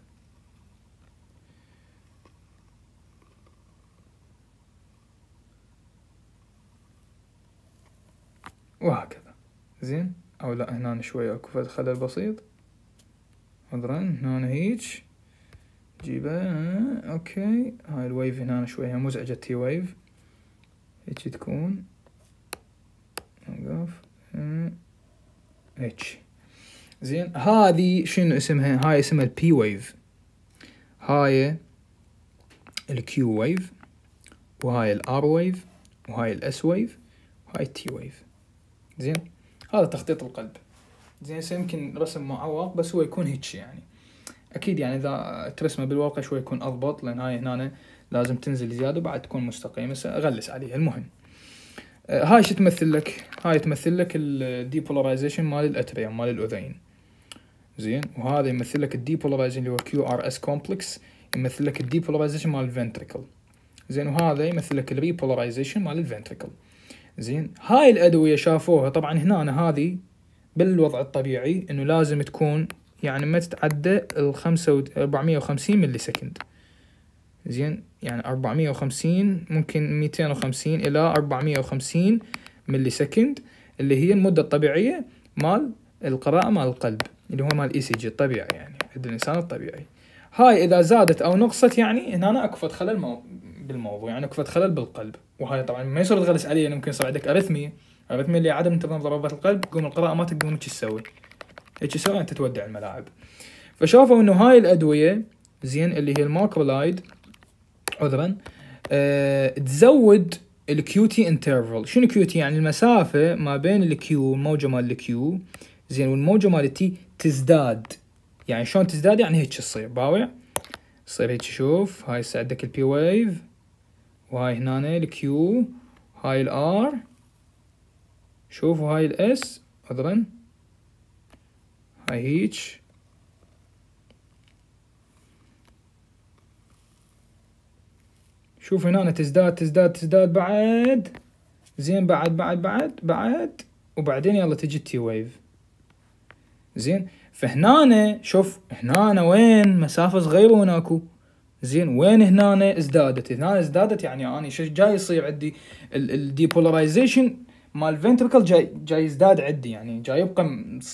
وهكذا زين او لا هنا شوية اكو فد خلل بسيط عذرا هنا هيج جيبه اوكي هاي الويف هنا شوية مزعجة تي ويف هيج تكون نوقف هيج زين هذي شنو اسمها هاي اسمها البي ويف هاي الكيو ويف وهاي الار ويف وهاي الاس ويف وهاي التي ويف زين هذا تخطيط القلب زين يمكن رسم معوق بس هو يكون هيك يعني اكيد يعني اذا ترسمه بالورقه شوي يكون اضبط لان هاي هنا لازم تنزل زياده وبعد تكون مستقيمه اغلس عليها المهم آه، هاي شو تمثل لك هاي تمثل لك الديبولاريزيشن مال الاتريوم مال الاذين زين وهذا يمثل لك الديبولاريزيشن اللي هو كيو ار اس كومبلكس يمثل لك الديبولاريزيشن مال الفنتريكل زين وهذا يمثل لك الريبولاريزيشن مال الفنتريكل زين هاي الادويه شافوها طبعا هنا أنا هذه بالوضع الطبيعي انه لازم تكون يعني ما تتعدى ال 450 ملي سكند زين يعني 450 ممكن 250 الى 450 ملي سكند اللي هي المده الطبيعيه مال القراءه مال القلب اللي هو مال الاي سي جي الطبيعي يعني عند الانسان الطبيعي هاي اذا زادت او نقصت يعني هنا اكفت خلل بالموضوع يعني اكو خلل بالقلب وهذا طبعا ما يصير تغلس عليه يعني ممكن يصير عندك ارثمية الارثمية اللي عدم انتظام ضربات القلب قوم القراءة ما تقوم ايش تسوي؟ ايش تسوي؟ انت تودع الملاعب فشافوا انه هاي الادوية زين اللي هي الماكرولايد عذرا أه تزود الكيوتي انترفل شنو كيوتي يعني المسافة ما بين الكيو الموجة مال الكيو زين والموجة مال التي تزداد يعني شلون تزداد يعني هيك تصير باوع تصير هيك شوف هاي عندك البي ويف وهاي هنا الكيو هاي الار شوفوا هاي الاس عذرا هاي هيج شوف هنا تزداد تزداد تزداد بعد زين بعد بعد بعد بعد وبعدين يلا تجي التي ويف زين فهنا شوف هنا وين مسافة صغيرة هناكو زين وين هنا ازدادت هنا ازدادت يعني انا شو جاي يصير عندي الديبولرايزيشن مال الفنتركل جاي جاي يزداد عندي يعني جاي يبقى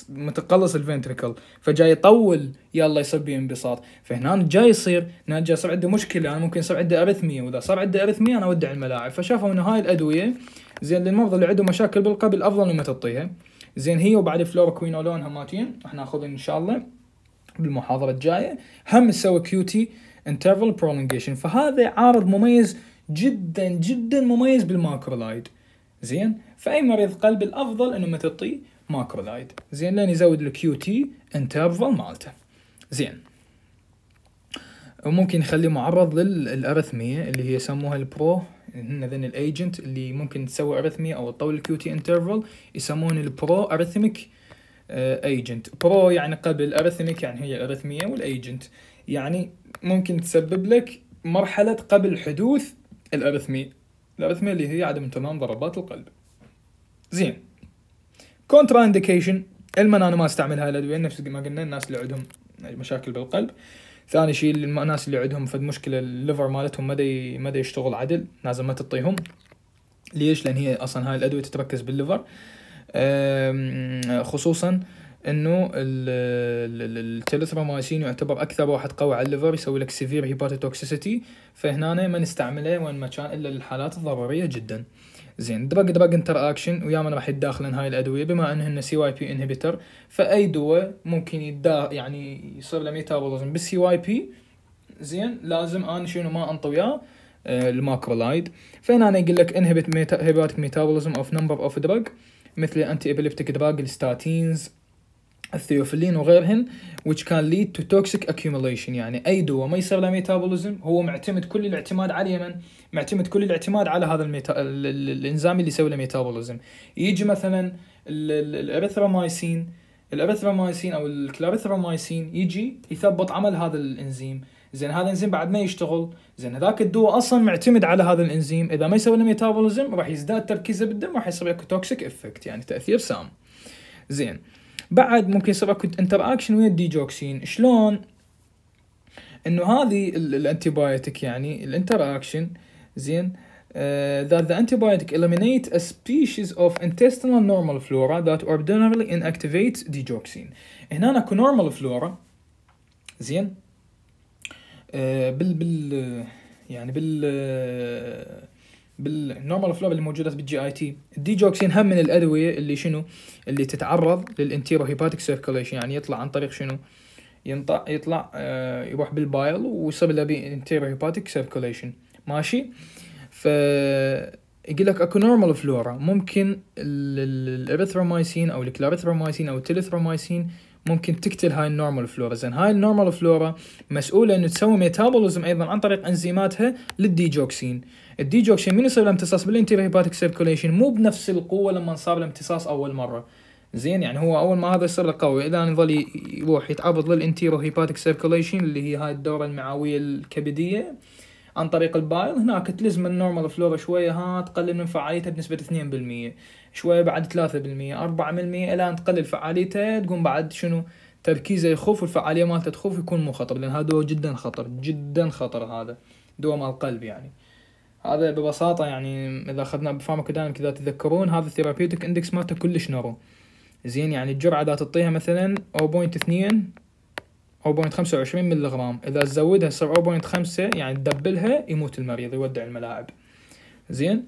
متقلص الفنتركل فجاي يطول يلا يصير بي انبساط فهنا جاي يصير هنا جاي يصير عندي مشكله انا ممكن يصير عندي ارثميه واذا صار عندي ارثميه انا اودع الملاعب فشافوا انه هاي الادويه زين للمرضى اللي عندهم مشاكل بالقلب الافضل انه ما تعطيها زين هي وبعد فلوروكوينولون هماتين راح ناخذها ان شاء الله بالمحاضره الجايه هم نسوي كيوتي interval prolongation فهذا عارض مميز جدا جدا مميز بالماكرولايد زين فاي مريض قلب الافضل انه ما تعطيه ماكرولايد زين لان يزود الكيو تي انترفال مالته زين وممكن يخليه معرض للارثميه اللي هي يسموها البرو هن ذن الايجنت اللي ممكن تسوي ارثمية او تطول الكيو تي انترفال يسمون البرو ارثميك ايجنت برو يعني قبل ارثميك يعني هي الارثمية والايجنت يعني ممكن تسبب لك مرحلة قبل حدوث الأرثمية الأرثمية اللي هي عدم تمام ضربات القلب زين كونترا اندكيشن علما انا ما استعمل هاي الادويه نفس ما قلنا الناس اللي عندهم مشاكل بالقلب ثاني شيء الناس اللي عندهم فد مشكله الليفر مالتهم ما مدى ما يشتغل عدل لازم ما تعطيهم ليش لان هي اصلا هاي الادويه تتركز بالليفر خصوصا انه التلترامايسين يعتبر اكثر واحد قوي على الليفر يسوي لك سيفير هيباتوتوكسيسيتي فهنا ما نستعمله وين ما كان الا للحالات الضروريه جدا زين دراج دراج انتر اكشن وياما راح يتداخلن هاي الادويه بما انهن سي واي بي انهبيتر فاي دواء ممكن يدا يعني يصير له ميتابوليزم بالسي واي بي زين لازم انا شنو ما انطي وياه آه، الماكرولايد فهنا انا يقول لك انهبت هيباتيك ميتابوليزم اوف نمبر اوف دراج مثل انتي ابيليبتيك دراج الستاتينز الثيوفيلين وغيرهن which can lead to toxic accumulation يعني اي دواء ما يصير له ميتابوليزم هو معتمد كل الاعتماد على من معتمد كل الاعتماد على هذا الميتا... الانزيم اللي يسوي له ميتابوليزم يجي مثلا الاريثرومايسين الاريثرومايسين او الكلاريثرومايسين يجي يثبط عمل هذا الانزيم زين هذا الانزيم بعد ما يشتغل زين هذاك الدواء اصلا معتمد على هذا الانزيم اذا ما يسوي له ميتابوليزم راح يزداد تركيزه بالدم وراح يصير توكسيك افكت يعني تاثير سام زين بعد ممكن يصير اكو انتراكشن ويا الديجوكسين شلون انه هذه الانتيبايوتيك يعني الانتراكشن زين Uh, that the antibiotic eliminates a species of intestinal normal flora that ordinarily inactivates digoxin. هنا اكو normal flora زين uh, بال بال يعني بال uh, بالنورمال فلو اللي موجوده بالجي اي تي الديجوكسين هم من الادويه اللي شنو اللي تتعرض للانتيرو هيباتيك سيركوليشن يعني يطلع عن طريق شنو ينط يطلع آه يروح بالبايل ويصيب له انتيرو هيباتيك سيركوليشن ماشي ف يقول لك اكو نورمال فلورا ممكن الاريثروميسين او الكلاريثرومايسين او التليثرومايسين ممكن تقتل هاي النورمال فلورا زين هاي النورمال فلورا مسؤوله انه تسوي ميتابوليزم ايضا عن طريق انزيماتها للديجوكسين الدي جوكشن من يصير الامتصاص امتصاص بالانتيرو هيباتيك سيركوليشن مو بنفس القوه لما انصاب الامتصاص اول مره زين يعني هو اول ما هذا يصير له قوي اذا يظل يروح يتعرض للانتيرو هيباتيك سيركوليشن اللي هي هاي الدوره المعويه الكبديه عن طريق البايل هناك تلزم النورمال فلورا شويه ها تقلل من فعاليتها بنسبه 2% شويه بعد 3% 4% الى ان تقلل فعاليتها تقوم بعد شنو تركيزه يخف والفعاليه مالته تخف يكون مو خطر لان هذا دواء جدا خطر جدا خطر هذا دواء مال القلب يعني هذا ببساطة يعني إذا أخذنا بفارماكوداينامك إذا تذكرون هذا الثيرابيوتيك إندكس مالته كلش نورو زين يعني الجرعة إذا تعطيها مثلا 0.2 0.25 ملي غرام إذا تزودها تصير 0.5 يعني تدبلها يموت المريض يودع الملاعب زين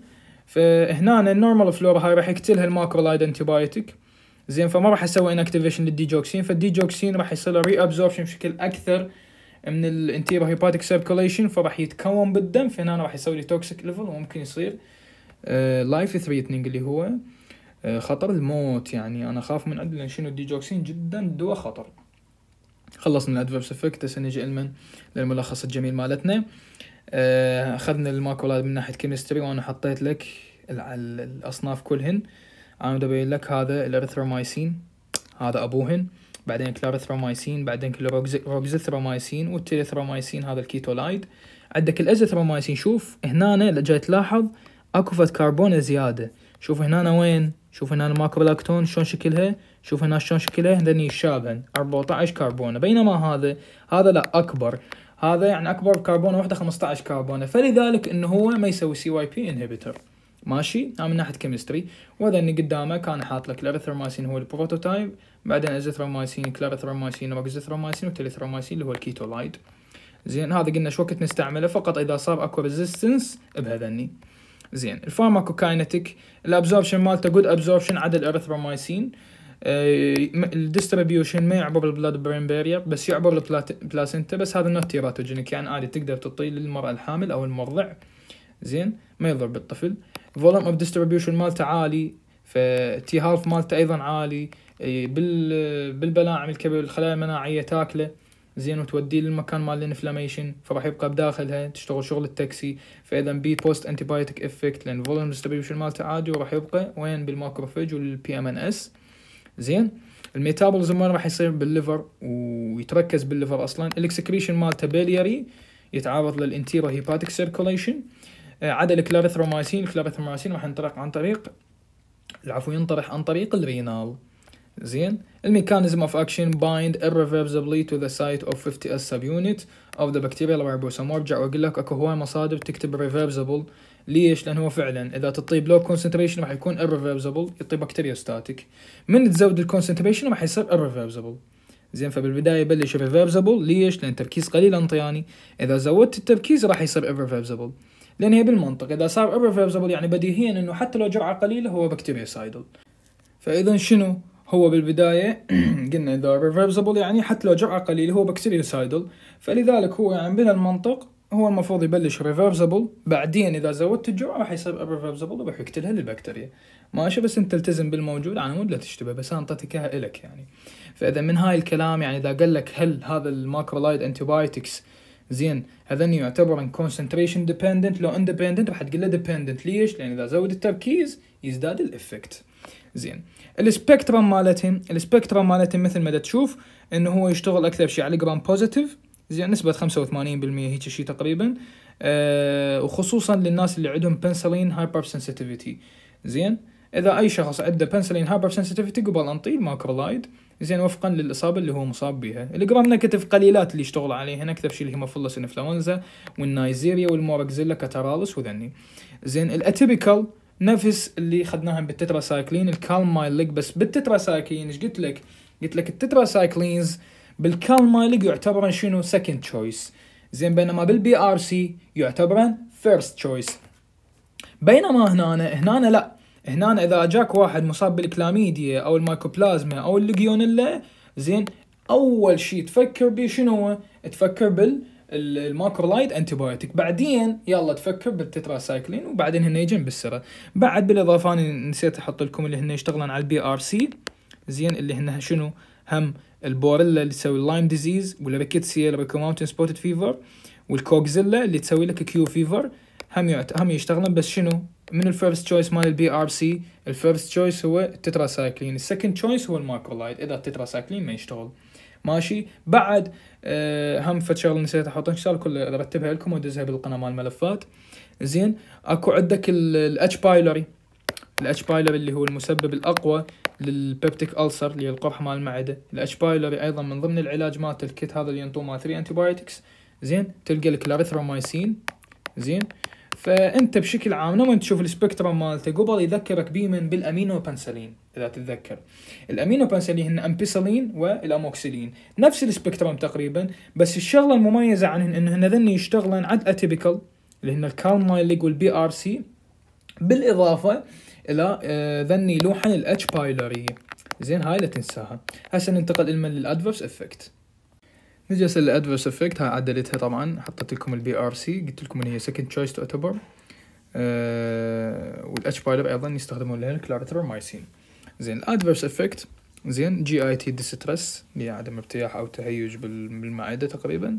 فهنا النورمال فلورا هاي راح يقتلها الماكرولايد انتيبايوتيك زين فما راح اسوي انكتيفيشن للديجوكسين فالديجوكسين راح يصير له ري ابزوربشن بشكل اكثر من الانتيرو هيباتيك سيركوليشن فراح يتكون بالدم فهنا راح يسوي لي توكسيك ليفل وممكن يصير لايف آه، ثريتنينج اللي هو آه، خطر الموت يعني انا اخاف من عدل لان شنو الديجوكسين جدا دواء خطر خلصنا الادفيرس افكت هسه نجي المن للملخص الجميل مالتنا آه، اخذنا الماكولات من ناحيه كيمستري وانا حطيت لك الاصناف كلهن انا بدي لك هذا الارثرومايسين هذا ابوهن بعدين كلاريثرومايسين بعدين كلوروكزيثرومايسين والتيريثرومايسين هذا الكيتولايد عندك الازيثرومايسين شوف هنا جاي تلاحظ اكو فد كربون زياده شوف هنا وين شوف هنا الماكرولاكتون شلون شكلها شوف هنا شلون شكلها هذني يتشابهن 14 كربون بينما هذا هذا لا اكبر هذا يعني اكبر كربون وحده 15 كربون فلذلك انه هو ما يسوي سي واي بي انهبيتر ماشي من ناحيه كيمستري وهذا اللي قدامه كان حاط لك الاريثرمايسين هو البروتوتايب بعدين ازيثروميسين كلاريثروميسين روكزيثرومايسين وتليثروميسين اللي هو الكيتولايد زين هذا قلنا شو وقت نستعمله فقط اذا صار اكو ريزيستنس بهذني زين الفارماكوكاينتيك الابزوربشن مالته جود ابزوربشن عدد الاريثرومايسين الديستريبيوشن ما يعبر البلاد برين بارير بس يعبر البلاسنتا بس هذا نوت تيراتوجينيك يعني عادي تقدر تطيل للمراه الحامل او المرضع زين ما يضر بالطفل فولوم اوف ديستريبيوشن مالته عالي فتي هالف مالته ايضا عالي إيه، بالبلاعم الكبد الخلايا المناعيه تاكله زين وتوديه للمكان مال الانفلاميشن فراح يبقى بداخلها تشتغل شغل التاكسي فاذا بي بوست انتي بايوتيك افكت لان فوليوم ديستريبيوشن مالته عادي وراح يبقى وين بالماكروفيج والبي ام ان اس زين الميتابوليزم وين راح يصير بالليفر ويتركز بالليفر اصلا الاكسكريشن مالته بيليري يتعرض للانتيرو هيباتيك سيركوليشن عدا الكلاريثرومايسين الكلاريثرومايسين راح ينطرق عن طريق العفو ينطرح عن طريق الرينال زين الميكانيزم اوف اكشن بايند irreversibly تو ذا سايت اوف 50 اس سب يونت اوف ذا بكتيريال ريبوسوم وارجع واقول لك اكو هواي مصادر تكتب ريفيرسبل ليش؟ لان هو فعلا اذا تطيب بلو كونسنتريشن راح يكون irreversible يطيب بكتيريا ستاتيك من تزود الكونسنتريشن راح يصير irreversible زين فبالبدايه يبلش ريفيرسبل ليش؟ لان تركيز قليل انطياني اذا زودت التركيز راح يصير irreversible لان هي بالمنطق اذا صار irreversible يعني بديهيا انه حتى لو جرعه قليله هو بكتيريا سايدل فاذا شنو؟ هو بالبداية قلنا إذا reversible يعني حتى لو جرعة قليلة هو بكتيريوسايدل فلذلك هو يعني من المنطق هو المفروض يبلش reversible بعدين إذا زودت الجرعة راح يصير irreversible وراح يقتلها للبكتيريا ماشي بس أنت تلتزم بالموجود على مود لا تشتبه بس أنا أعطيتك إياها إلك يعني فإذا من هاي الكلام يعني إذا قال لك هل هذا الماكرولايد انتيبايتكس زين هذن يعتبر كونسنتريشن ديبندنت لو اندبندنت راح تقول له ديبندنت ليش؟ لأن إذا زود التركيز يزداد الإفكت زين السبيكترم مالتهم السبيكترم مالتهم مثل ما تشوف انه هو يشتغل اكثر شيء على جرام بوزيتيف زين نسبة 85% هيك شيء تقريبا أه وخصوصا للناس اللي عندهم بنسلين هايبر سنسيتيفيتي زين اذا اي شخص عنده بنسلين هايبر سنسيتيفيتي قبل انطي الماكرولايد زين وفقا للاصابه اللي هو مصاب بها الجرام نيجاتيف قليلات اللي يشتغل عليهن اكثر شيء الهيموفيلس انفلونزا والنايزيريا والموركزيلا كاتارالس وذني زين الاتيبيكال نفس اللي خدناها بالتترا سايكلين الكالمايليك بس بالتترا سايكلين ايش قلت لك؟ قلت لك التترا سايكلينز بالكالمايليك يعتبرن شنو سكند تشويس زين بينما بالبي ار سي يعتبرن فيرست تشويس بينما هنا هنا لا هنا اذا جاك واحد مصاب بالكلاميديا او المايكوبلازما او الليجيونيلا زين اول شيء تفكر به شنو تفكر بال الماكرولايد بايوتيك بعدين يلا تفكر سايكلين وبعدين هنا يجن بالسرة بعد بالاضافه انا نسيت احط لكم اللي هن يشتغلون على البي ار سي زين اللي هن شنو هم البوريلا اللي تسوي اللايم ديزيز والريكيتسيا الريكوماونتن سبوتد فيفر والكوكزيلا اللي تسوي لك كيو فيفر هم يعت... هم يشتغلون بس شنو من الفيرست تشويس مال البي ار سي الفيرست تشويس هو سايكلين السكند تشويس هو الماكرولايد اذا سايكلين ما يشتغل ماشي بعد أه هم فد شغله نسيت احطها ان شاء الله كل ارتبها لكم وادزها بالقناه مال الملفات زين اكو عندك الاتش بايلوري الاتش بايلوري اللي هو المسبب الاقوى للبيبتيك السر اللي هي القرحه مال المعده الاتش بايلوري ايضا من ضمن العلاج مالت الكيت هذا اللي ينطوه مال 3 انتي بايوتكس زين تلقى الكلاريثرومايسين زين فانت بشكل عام لما تشوف السبكترم مالته قبل يذكرك بيه من بالامينو بنسلين اذا تتذكر الامينو بنسلين هن امبيسلين والاموكسيلين نفس السبكترم تقريبا بس الشغله المميزه عنهن انه ذني يشتغلن عد اتيبيكال اللي هن الكالمايليج والبي ار سي بالاضافه الى آه، ذني لوحن الاتش بايلوري زين هاي لا تنساها هسه ننتقل الى الادفرس افكت نجلس للادفيرس افكت هاي عدلتها طبعا حطيت لكم البي ار سي قلت لكم ان هي سكند تشويس تعتبر آه، والاتش بايلر ايضا يستخدمون لها الكلاريتر مايسين زين الادفيرس افكت زين جي اي تي ديستريس اللي عدم ارتياح او تهيج بالمعده تقريبا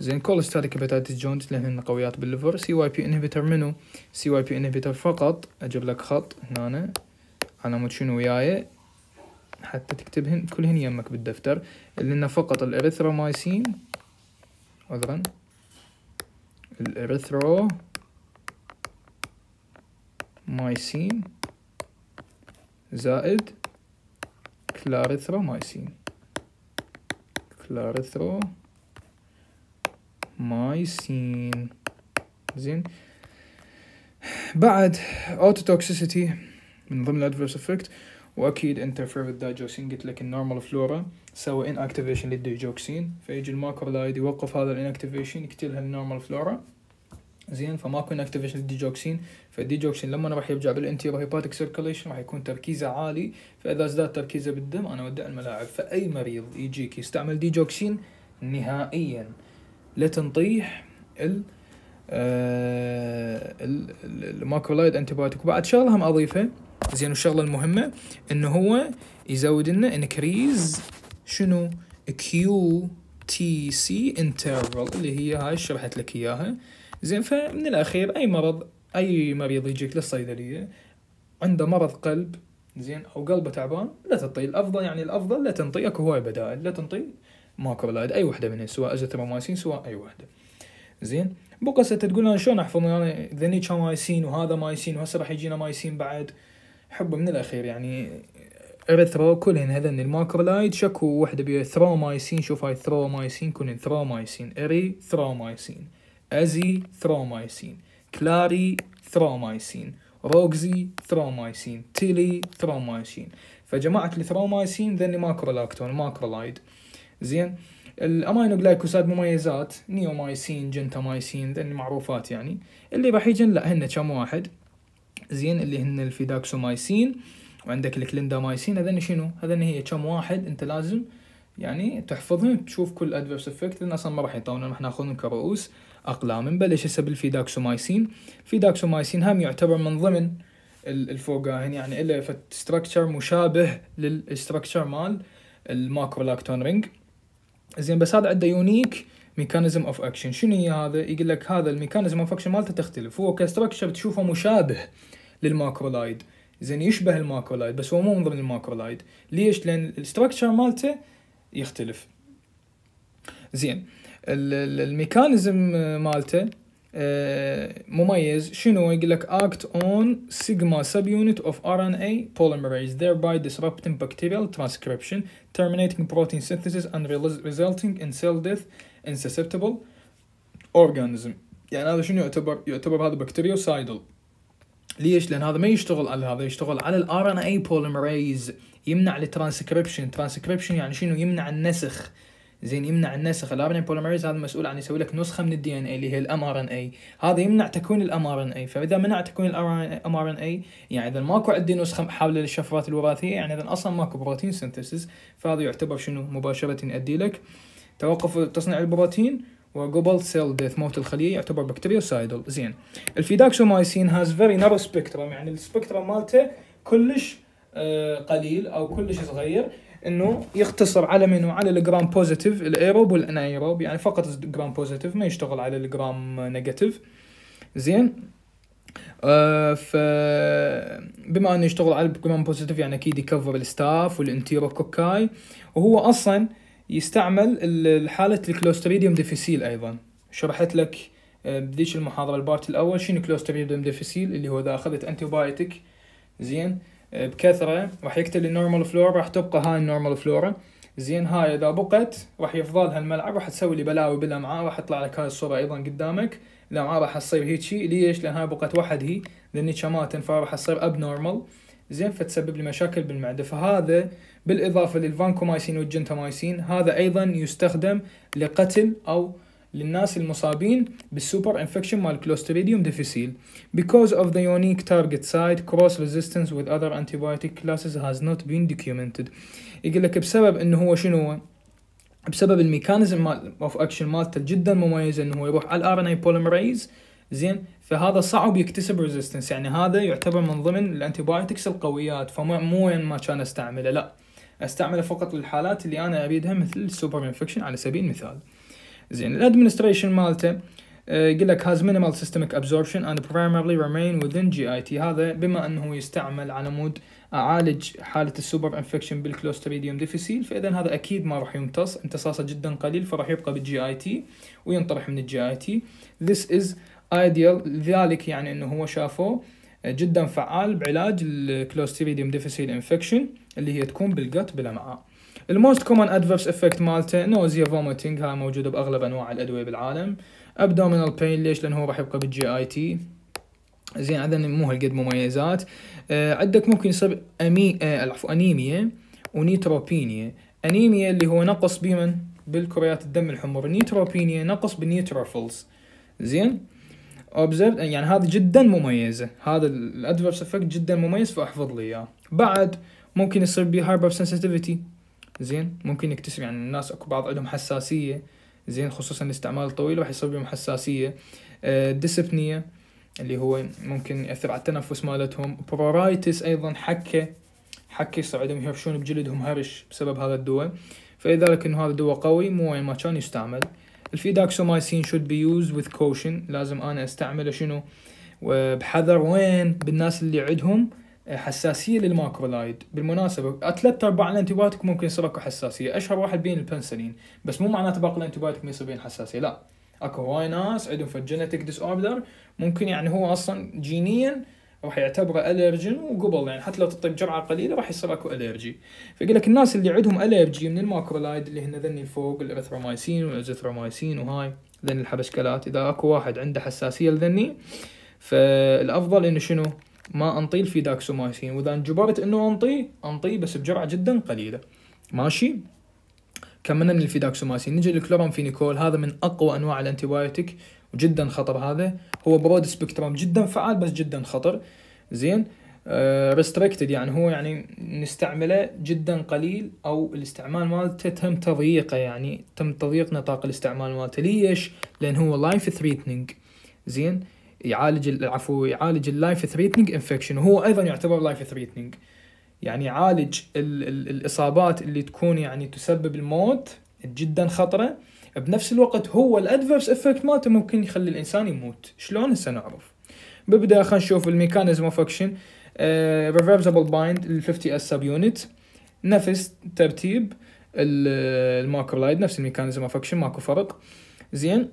زين كولستاتيك هيباتيتس جونت لان هن قويات بالليفر سي واي بي انهبيتر منو سي واي بي انهبيتر فقط اجيب لك خط هنا على مود شنو وياي حتى تكتبهن كلهن يمك بالدفتر لأن فقط الإريثرومايسين عذرا الإريثرو مايسين زائد كلاريثرومايسين كلاريثرو مايسين زين بعد اوتوتوكسيسيتي من ضمن الادفيرس افكت واكيد انترفير بالدايجوكسين قلت لك النورمال فلورا سوى ان اكتيفيشن للديجوكسين فيجي الماكرولايد يوقف هذا الان اكتيفيشن يقتلها النورمال فلورا زين فماكو ان اكتيفيشن للديجوكسين فالديجوكسين لما راح يرجع بالانتيرو هيباتيك سيركليشن راح يكون تركيزه عالي فاذا ازداد تركيزه بالدم انا اودع الملاعب فاي مريض يجيك يستعمل ديجوكسين نهائيا لا تنطيح ال آه الماكرولايد انتيبايوتيك وبعد شغله هم اضيفه زين والشغله المهمه انه هو يزود لنا انكريز شنو كيو تي سي انترفال اللي هي هاي شرحت لك اياها زين فمن الاخير اي مرض اي مريض يجيك للصيدليه عنده مرض قلب زين او قلبه تعبان لا تنطي الافضل يعني الافضل لا تنطي اكو هواي بدائل لا تنطي ماكرولايد اي وحده منها سواء ازيثرومايسين سواء اي وحده زين بقى ستقول انا شلون احفظ يعني ذني كان مايسين وهذا مايسين وهسه راح يجينا مايسين بعد حبه من الاخير يعني اريثرو كلهن هذن الماكرولايد شكو وحده بيها ثرومايسين شوف هاي ثرومايسين كلهن ثرومايسين اري ثرومايسين ازي ثرومايسين كلاري ثرومايسين روكزي ثرومايسين تيلي ثرومايسين فجماعة الثرومايسين ذني ماكرولاكتون ماكرولايد زين الامينو جلايكوسات مميزات نيومايسين جنتامايسين ذني معروفات يعني اللي راح يجن لا هن كم واحد زين اللي هن الفيداكسومايسين وعندك الكليندامايسين هذن شنو هذن هي كم واحد انت لازم يعني تحفظهم تشوف كل ادفيرس افكت لان اصلا ما راح يطولون راح ناخذهم كرؤوس اقلام نبلش هسه بالفيداكسومايسين فيداكسومايسين هم يعتبر من ضمن الفوقاهن يعني له ستراكشر مشابه للستراكشر مال الماكرولاكتون رينج زين بس هذا عنده يونيك ميكانيزم اوف اكشن شنو هي هذا يقول لك هذا الميكانيزم اوف اكشن مالته تختلف هو كاستراكشر تشوفه مشابه للماكرولايد زين يشبه الماكرولايد بس هو مو من ضمن الماكرولايد ليش لان الاستراكشر مالته يختلف زين الميكانيزم مالته مميز شنو يقول لك act on sigma subunit of RNA polymerase thereby disrupting bacterial transcription terminating protein synthesis and resulting in cell death in susceptible organism يعني هذا شنو يعتبر يعتبر هذا bacteriocidal ليش لان هذا ما يشتغل على هذا يشتغل على ال RNA polymerase يمنع الترانسكريبشن ترانسكريبشن يعني شنو يمنع النسخ زين يمنع النسخ الار ان بوليميريز هذا المسؤول عن يسوي لك نسخه من الدي ان اي اللي هي الام ار ان اي هذا يمنع تكوين الام ار ان اي فاذا منع تكوين الام ار ان اي يعني اذا ماكو عندي نسخه حول الشفرات الوراثيه يعني اذا اصلا ماكو بروتين سنتسيس فهذا يعتبر شنو مباشره يؤدي لك توقف تصنيع البروتين وجوبل سيل ديث موت الخليه يعتبر بكتيريا سايدل زين الفيداكسومايسين هاز فيري نارو سبيكترم يعني السبيكترم مالته كلش آه، قليل او كلش صغير انه يختصر على منو على الجرام بوزيتيف الايروب والانايروب يعني فقط الجرام بوزيتيف ما يشتغل على الجرام نيجاتيف زين آه ف بما انه يشتغل على الجرام بوزيتيف يعني اكيد يكفر الستاف والانتيرو كوكاي وهو اصلا يستعمل حاله الكلوستريديوم ديفيسيل ايضا شرحت لك آه، بديش المحاضره البارت الاول شنو كلوستريديوم ديفيسيل اللي هو اذا اخذت انتي زين زين بكثره راح يقتل النورمال فلورا راح تبقى هاي النورمال فلورا زين هاي اذا بقت راح يفضل هالملعب راح تسوي لي بلاوي بالامعاء راح تطلع لك هاي الصوره ايضا قدامك الامعاء راح تصير هيجي ليش لان هاي بقت واحد هي لان كماتن فراح تصير اب نورمال زين فتسبب لي مشاكل بالمعده فهذا بالاضافه للفانكومايسين والجنتامايسين هذا ايضا يستخدم لقتل او للناس المصابين بالسوبر انفكشن مال كلوستريديوم ديفيسيل because of the unique target site cross resistance with other antibiotic classes has not been documented يقول لك بسبب انه هو شنو هو بسبب الميكانيزم مال اوف اكشن مالته جدا مميز انه هو يروح على الار ان اي بوليمرايز زين فهذا صعب يكتسب ريزيستنس يعني هذا يعتبر من ضمن الانتيبايوتكس القويات فمو مو وين ما كان استعمله لا استعمله فقط للحالات اللي انا اريدها مثل السوبر انفكشن على سبيل المثال زين الادمنستريشن مالته آه، يقول لك هاز minimal systemic absorption and primarily remain within GIT هذا بما انه يستعمل على مود اعالج حاله السوبر انفكشن بالكلوستريديوم ديفيسيل فاذا هذا اكيد ما راح يمتص امتصاصه جدا قليل فراح يبقى بالجي اي تي وينطرح من الجي اي تي this is ideal لذلك يعني انه هو شافوه جدا فعال بعلاج الكلوستريديوم ديفيسيل انفكشن اللي هي تكون بالجت بالامعاء الموست كومن ادفيرس افكت مالته نوزيا فوميتنج هاي موجوده باغلب انواع الادويه بالعالم ابدومينال بين ليش لان هو راح يبقى بالجي اي تي زين عندنا مو هالقد مميزات آه عندك ممكن يصير امي آه العفو انيميا ونيتروبينيا انيميا اللي هو نقص بمن بالكريات الدم الحمر نيتروبينيا نقص بالنيتروفلز زين اوبزرف يعني هذه جدا مميزه هذا الادفيرس افكت جدا مميز فاحفظ لي اياه بعد ممكن يصير بيه هايبر سنسيتيفيتي زين ممكن يكتسب يعني الناس اكو بعض عندهم حساسيه زين خصوصا الاستعمال الطويل راح يصير بهم حساسيه ديسبنيا آه، اللي هو ممكن ياثر على التنفس مالتهم برورايتس ايضا حكه حكه يصير عندهم يهرشون بجلدهم هرش بسبب هذا الدواء فلذلك انه هذا الدواء قوي مو وين ما كان يستعمل الفيداكسومايسين should be used with caution لازم انا استعمله شنو بحذر وين بالناس اللي عندهم حساسيه للماكرولايد بالمناسبه ثلاث ارباع الانتيبايوتيك ممكن يصير اكو حساسيه اشهر واحد بين البنسلين بس مو معناته باقي الانتيبايوتيك ما يصير بين حساسيه لا اكو هواي ناس عندهم في الجينيتك ديس اوردر ممكن يعني هو اصلا جينيا راح يعتبره الرجن وقبل يعني حتى لو تطيب جرعه قليله راح يصير اكو الرجي فيقول لك الناس اللي عندهم الرجي من الماكرولايد اللي هن ذني فوق الاريثرومايسين والازيثرومايسين وهاي ذني الحبشكلات اذا اكو واحد عنده حساسيه لذني فالافضل انه شنو ما انطي الفيداكسومايسين واذا انجبرت انه انطيه انطيه بس بجرعه جدا قليله ماشي كملنا من الفيداكسومايسين نجي للكلورامفينيكول هذا من اقوى انواع الانتيبايوتيك وجدا خطر هذا هو برود سبكترم جدا فعال بس جدا خطر زين ريستريكتد آه، uh, يعني هو يعني نستعمله جدا قليل او الاستعمال مالته تم تضييقه يعني تم تضييق نطاق الاستعمال مالته ليش؟ لان هو لايف ثريتنينج زين يعالج عفوا يعالج اللايف ثريتنينج انفكشن وهو ايضا يعتبر لايف ثريتنينج يعني يعالج ال ال الاصابات اللي تكون يعني تسبب الموت جدا خطره بنفس الوقت هو الادفيرس افكت مالته ممكن يخلي الانسان يموت شلون هسه نعرف ببدا خلينا نشوف الميكانيزم اوف اكشن ريفرسبل بايند ال 50 اس سب يونت نفس ترتيب الماكرولايد نفس الميكانيزم اوف اكشن ماكو فرق زين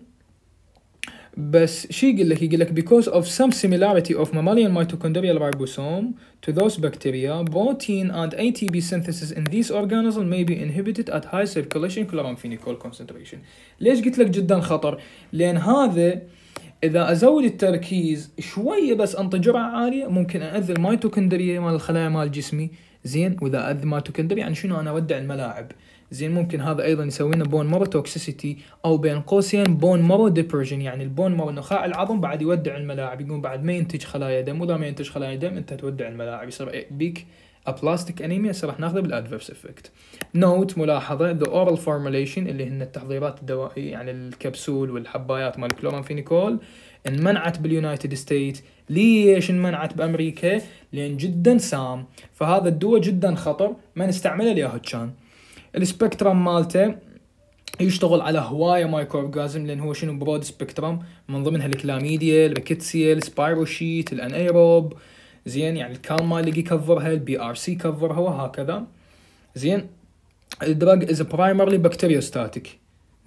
بس شي يقول لك يقول لك because of some similarity of mammalian mitochondrial ribosome to those bacteria protein and ATP synthesis in these organisms may be inhibited at high circulation chloramphenicol concentration ليش قلت لك جدا خطر لأن هذا إذا أزود التركيز شوية بس أنطي جرعة عالية ممكن أأذي الميتوكندريا مال الخلايا مال جسمي زين وإذا أذي الميتوكندريا يعني شنو أنا أودع الملاعب زين ممكن هذا ايضا يسوي لنا بون مارو توكسيسيتي او بين قوسين بون مارو ديبرجن يعني البون مارو نخاع العظم بعد يودع الملاعب يقوم بعد ما ينتج خلايا دم واذا ما ينتج خلايا دم انت تودع الملاعب يصير بيك ابلاستيك انيميا راح ناخذه بالادفيرس افكت نوت ملاحظه ذا اورال فورميليشن اللي هن التحضيرات الدوائيه يعني الكبسول والحبايات مال كلورانفينيكول انمنعت باليونايتد ستيت ليش انمنعت بامريكا لان جدا سام فهذا الدواء جدا خطر ما نستعمله ليهود تشان. السبكترم مالته يشتغل على هوايه مايكرو اورجازم لان هو شنو برود سبكترم من ضمنها الكلاميديا البكتسيا السبايروشيت الانيروب زين يعني الكالما اللي يكفرها البي ار سي كفرها وهكذا زين الدراج از برايمرلي بكتيريوستاتيك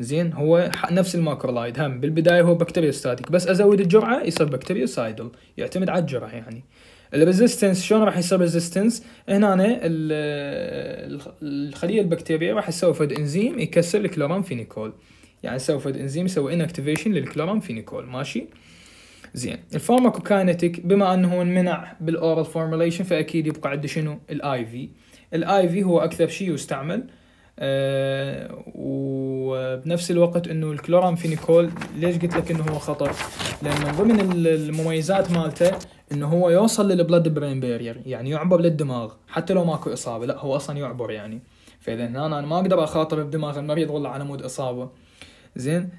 زين هو نفس الماكرولايد هم بالبدايه هو بكتيريوستاتيك بس ازود الجرعه يصير بكتيريوسايدل يعتمد على الجرعه يعني الريزيستنس شلون راح يصير ريزيستنس هنا الخليه البكتيريه راح تسوي فد انزيم يكسر الكلورامفينيكول يعني سوي فد انزيم يسوي انكتيفيشن للكلورامفينيكول ماشي زين الفارماكوكاينتيك بما انه هو منع بالاورال فورميليشن فاكيد يبقى عنده شنو الاي في الاي في هو اكثر شيء يستعمل أه وبنفس الوقت انه الكلورامفينيكول ليش قلت لك انه هو خطر لان من ضمن المميزات مالته انه هو يوصل للبلد برين بارير يعني يعبر للدماغ حتى لو ماكو اصابه لا هو اصلا يعبر يعني فاذا هنا انا ما اقدر اخاطب بدماغ المريض والله على مود اصابه زين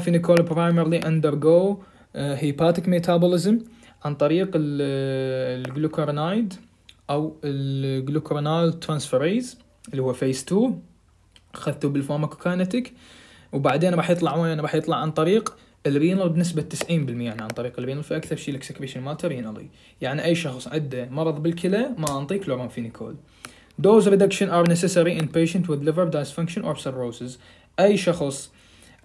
فينيكول برايمرلي اندرجو هيباتيك ميتابوليزم عن طريق الجلوكورنايد آه، او الجلوكورنال ترانسفيريز اللي هو فيس 2 اخذته بالفارماكوكاينتيك وبعدين راح يطلع وين راح يطلع عن طريق الرينال بنسبة 90% يعني عن طريق الرينال فأكثر شيء الاكسكريشن مالته رينالي يعني أي شخص عنده مرض بالكلى ما أنطيك لورانفينيكول Dose reduction are necessary in patient with liver dysfunction or cirrhosis أي شخص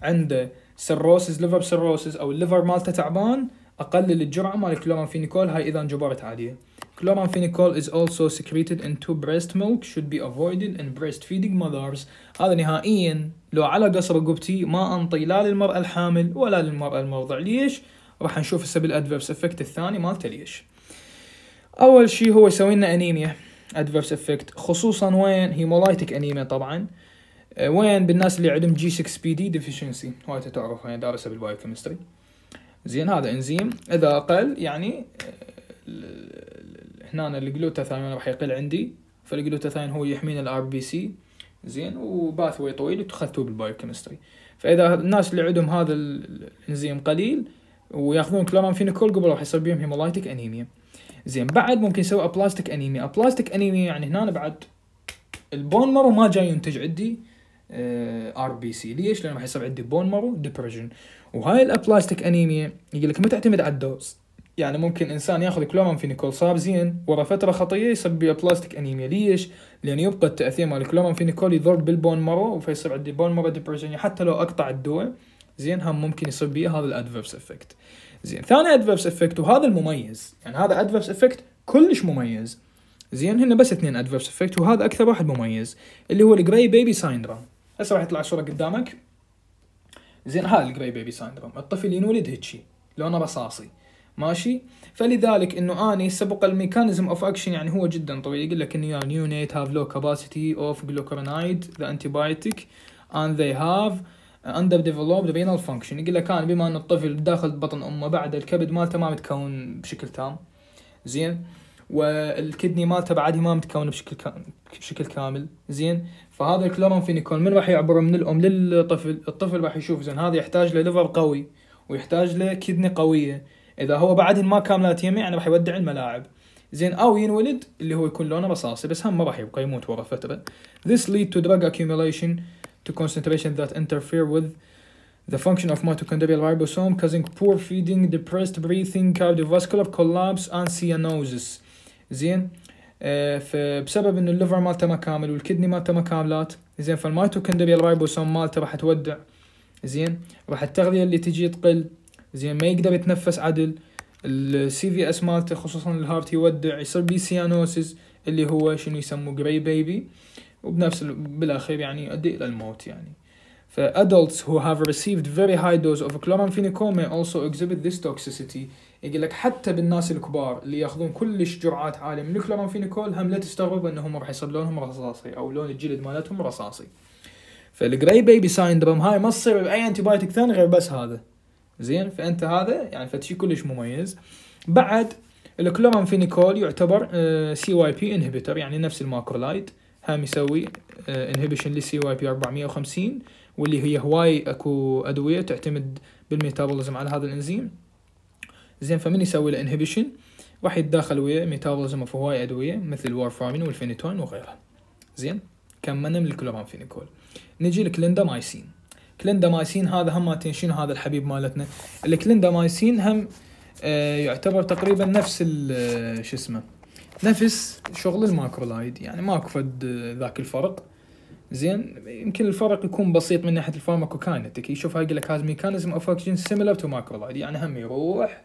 عنده سيروسز ليفر سيروسز أو الليفر مالته تعبان أقلل الجرعة مال كلورامفينيكول هاي إذا انجبرت عادية Chloramphenicol is also secreted into breast milk should be avoided in breastfeeding mothers هذا نهائيا لو على قصر رقبتي ما انطي لا للمرأة الحامل ولا للمرأة المرضع ليش؟ راح نشوف هسه بالادفيرس افكت الثاني مالته ليش اول شيء هو يسوي لنا انيميا ادفيرس افكت خصوصا وين هيمولايتك انيميا طبعا آه، وين بالناس اللي عندهم جي 6 بي دي ديفيشنسي هواي تعرف انا يعني دارسها بالبايوكيمستري زين هذا انزيم اذا اقل يعني آه، هنا الجلوتاثايون راح يقل عندي فالجلوتاثايون هو يحمينا الار بي سي زين وباثوي طويل بالبايو بالبايوكيمستري فاذا الناس اللي عندهم هذا الانزيم قليل وياخذون كلورامفينيكول قبل راح يصير بهم هيمولايتك انيميا زين بعد ممكن يسوي ابلاستيك انيميا ابلاستيك انيميا يعني هنا بعد البون مارو ما جاي ينتج عندي ار بي سي ليش؟ لان راح يصير عندي بون مارو ديبرجن وهاي الابلاستيك انيميا يقول لك ما تعتمد على الدوز يعني ممكن انسان ياخذ كلومن فينيكول زين ورا فتره خطيه يصير بلاستيك انيميا ليش؟ لان يبقى التاثير مال الكلومن فينيكول يضر بالبون مرو فيصير عندي بون مرو ديبرجن حتى لو اقطع الدواء زين هم ممكن يصير بيه هذا الادفيرس افكت زين ثاني ادفيرس افكت وهذا المميز يعني هذا ادفيرس افكت كلش مميز زين هن بس اثنين ادفيرس افكت وهذا اكثر واحد مميز اللي هو الجراي بيبي سايندروم هسه راح يطلع صوره قدامك زين هذا الجراي بيبي سايندروم الطفل ينولد هيجي لونه رصاصي ماشي فلذلك انه اني سبق الميكانيزم اوف اكشن يعني هو جدا طويل يقول لك انه يعني نيونيت هاف لو كاباسيتي اوف جلوكرونايد ذا انتيبايوتيك اند ذي هاف اندر ديفلوبد بينال فانكشن يقول لك كان بما ان الطفل داخل بطن امه بعد الكبد مالته ما متكون بشكل تام زين والكدني مالته بعد ما متكون بشكل بشكل كامل زين فهذا الكلورامفينيكول من راح يعبر من الام للطفل الطفل راح يشوف زين هذا يحتاج له ليفر قوي ويحتاج له قويه اذا هو بعدين ما كاملات يمي يعني انا راح يودع الملاعب زين او ينولد اللي هو يكون لونه رصاصي بس هم ما راح يبقى يموت ورا فتره this lead to drug accumulation to concentration that interfere with the function of mitochondrial ribosome causing poor feeding depressed breathing cardiovascular collapse and cyanosis زين آه فبسبب انه الليفر مالته ما كامل والكدني مالته ما كاملات زين فالمايتوكوندريال رايبوسوم مالته راح تودع زين راح التغذيه اللي تجي تقل زين ما يقدر يتنفس عدل السي في اس مالته خصوصا الهارت يودع يصير بي سيانوسيس اللي هو شنو يسموه جراي بيبي وبنفس بالاخير يعني يؤدي الى الموت يعني ف adults who have received very high dose of chloramphenicol may also exhibit this toxicity يقول لك حتى بالناس الكبار اللي ياخذون كلش جرعات عاليه من الكلورامفينيكول هم لا تستغرب انهم راح يصير لونهم رصاصي او لون الجلد مالتهم رصاصي فالجراي بيبي سايندروم هاي ما تصير باي انتي بايوتيك ثاني غير بس هذا زين فانت هذا يعني فشي كلش مميز بعد الكلورامفينيكول يعتبر سي واي بي انهبيتر يعني نفس الماكرولايد هم يسوي انهبيشن للسي واي بي 450 واللي هي هواي اكو ادويه تعتمد بالميتابوليزم على هذا الانزيم زين فمن يسوي له انهبيشن راح يتداخل ويا ميتابوليزم اوف هواي ادويه مثل الوارفارمين والفينيتون وغيرها زين كملنا من الكلورامفينيكول نجي لكليندامايسين كليندامايسين هذا هم شنو هذا الحبيب مالتنا الكليندامايسين هم آه، يعتبر تقريبا نفس آه، شو اسمه نفس شغل الماكرولايد يعني ماكو فد آه، ذاك الفرق زين يمكن الفرق يكون بسيط من ناحيه الفارماكوكاينتك يشوف هاي يقول لك هاز ميكانيزم اوف اكشن سيميلر تو ماكرولايد يعني هم يروح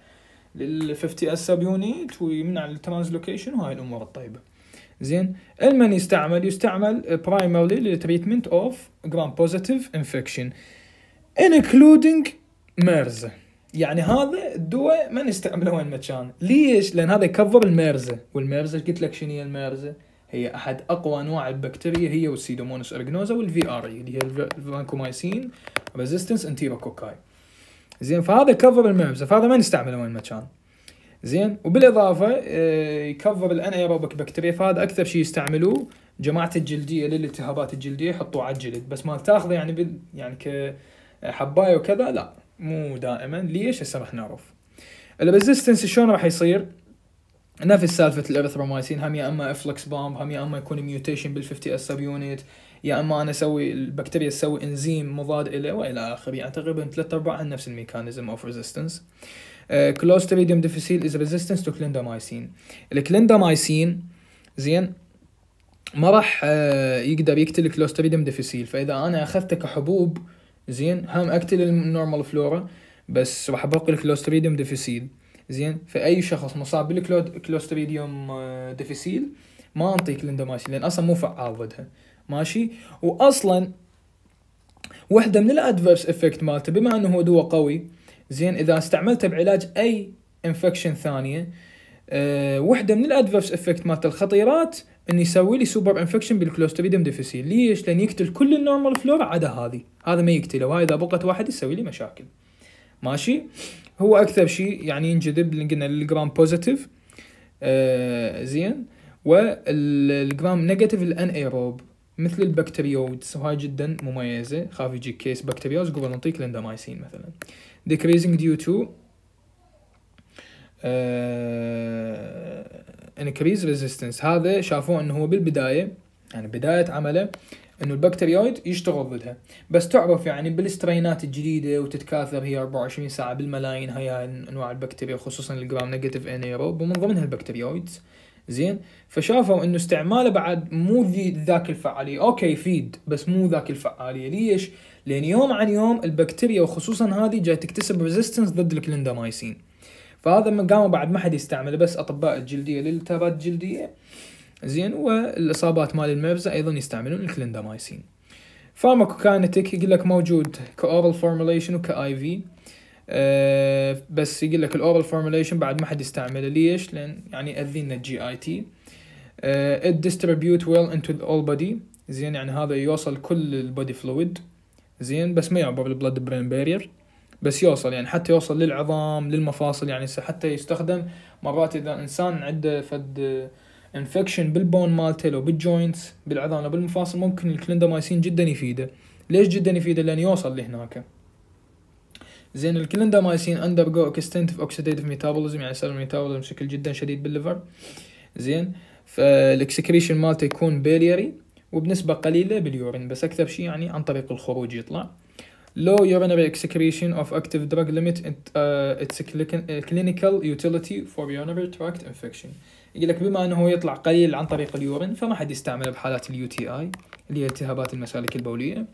لل 50 اس سب يونيت ويمنع الترانزلوكيشن وهاي الامور الطيبه زين المن يستعمل يستعمل برايمرلي للتريتمنت اوف جرام بوزيتيف انفكشن انكلودينج ميرزا يعني هذا الدواء ما نستعمله وين ما كان ليش لان هذا يكفر الميرزا والميرز قلت لك شنو هي الميرزا هي احد اقوى انواع البكتيريا هي والسيدومونس ارجنوزا والفي ار اي اللي هي الفانكومايسين ريزيستنس انتيروكوكاي زين فهذا كفر الميرزا فهذا ما نستعمله وين ما كان زين وبالاضافه آه، يكفر الان ايروبيك بكتيريا فهذا اكثر شيء يستعملوه جماعه الجلديه للالتهابات الجلديه يحطوه على الجلد بس ما تاخذه يعني بال يعني كحبايه وكذا لا مو دائما ليش هسه راح نعرف الريزستنس شلون راح يصير نفس سالفه الارثرومايسين هم يا اما افلكس بامب هم يا اما يكون ميوتيشن بال 50 اس يونت يا اما انا اسوي البكتيريا تسوي انزيم مضاد له والى اخره يعني تقريبا ثلاث ارباعها نفس الميكانيزم اوف ريزستنس آه كلوستريديوم ديفيسيل از ريزيستنس تو كليندامايسين الكليندامايسين زين ما راح uh, يقدر يقتل كلوستريديوم ديفيسيل فاذا انا اخذته كحبوب زين هم اقتل النورمال فلورا بس راح ابقي الكلوستريديوم ديفيسيل زين فاي شخص مصاب بالكلوستريديوم ديفيسيل uh, ما انطي كليندامايسين لان اصلا مو فعال ضدها ماشي واصلا وحده من الادفيرس افكت مالته بما انه هو دواء قوي زين اذا استعملته بعلاج اي انفكشن ثانيه أه وحده من الادفرس افكت مالت الخطيرات انه يسوي لي سوبر انفكشن بالكلوستريدم ديفيسيل ليش؟ لان يقتل كل النورمال فلورا عدا هذه هذا ما يقتله وهذا اذا بقت واحد يسوي لي مشاكل ماشي هو اكثر شيء يعني ينجذب اللي قلنا للجرام بوزيتيف آه زين والجرام نيجاتيف الان ايروب مثل البكتيريودز وهاي جدا مميزه خاف يجيك كيس بكتيريوز قبل نعطيك لندمايسين مثلا decreasing due to آه، increase resistance هذا شافوه انه هو بالبدايه يعني بدايه عمله انه البكتيريويد يشتغل ضدها بس تعرف يعني بالسترينات الجديده وتتكاثر هي 24 ساعه بالملايين هاي انواع البكتيريا خصوصا الجرام نيجاتيف انيروب ومن ضمنها البكتيريويد زين فشافوا انه استعماله بعد مو ذاك الفعاليه اوكي يفيد بس مو ذاك الفعاليه ليش لان يوم عن يوم البكتيريا وخصوصا هذه جاي تكتسب ريزيستنس ضد الكليندامايسين فهذا من قاموا بعد ما حد يستعمله بس اطباء الجلديه للالتهابات الجلديه زين والاصابات مال المبزه ايضا يستعملون الكليندامايسين فارماكوكاينتيك يقول لك موجود كاورال فورميليشن وكاي في أه بس يقول لك الاورال فورميليشن بعد ما حد يستعمله ليش لان يعني ياذينا الجي اي آه، تي ات distribute ويل انتو اول بودي زين يعني هذا يوصل كل البودي فلويد زين بس ما يعبر البلد برين بارير بس يوصل يعني حتى يوصل للعظام للمفاصل يعني حتى يستخدم مرات اذا انسان عنده فد انفكشن بالبون مالته لو بالجوينتس بالعظام لو بالمفاصل ممكن الكلندامايسين جدا يفيده ليش جدا يفيده لان يوصل لهناك زين الكلندامايسين اندر جو اكستنتف اوكسيديتف ميتابوليزم يعني صار الميتابوليزم بشكل جدا شديد بالليفر زين فالاكسكريشن مالته يكون بيليري وبنسبة قليلة باليورين بس أكثر شيء يعني عن طريق الخروج يطلع low urinary excretion of active drug limit and, uh, its uh, clinical utility for urinary tract infection يقول لك بما انه يطلع قليل عن طريق اليورين فما حد يستعمله بحالات اليو تي اي اللي هي التهابات المسالك البوليه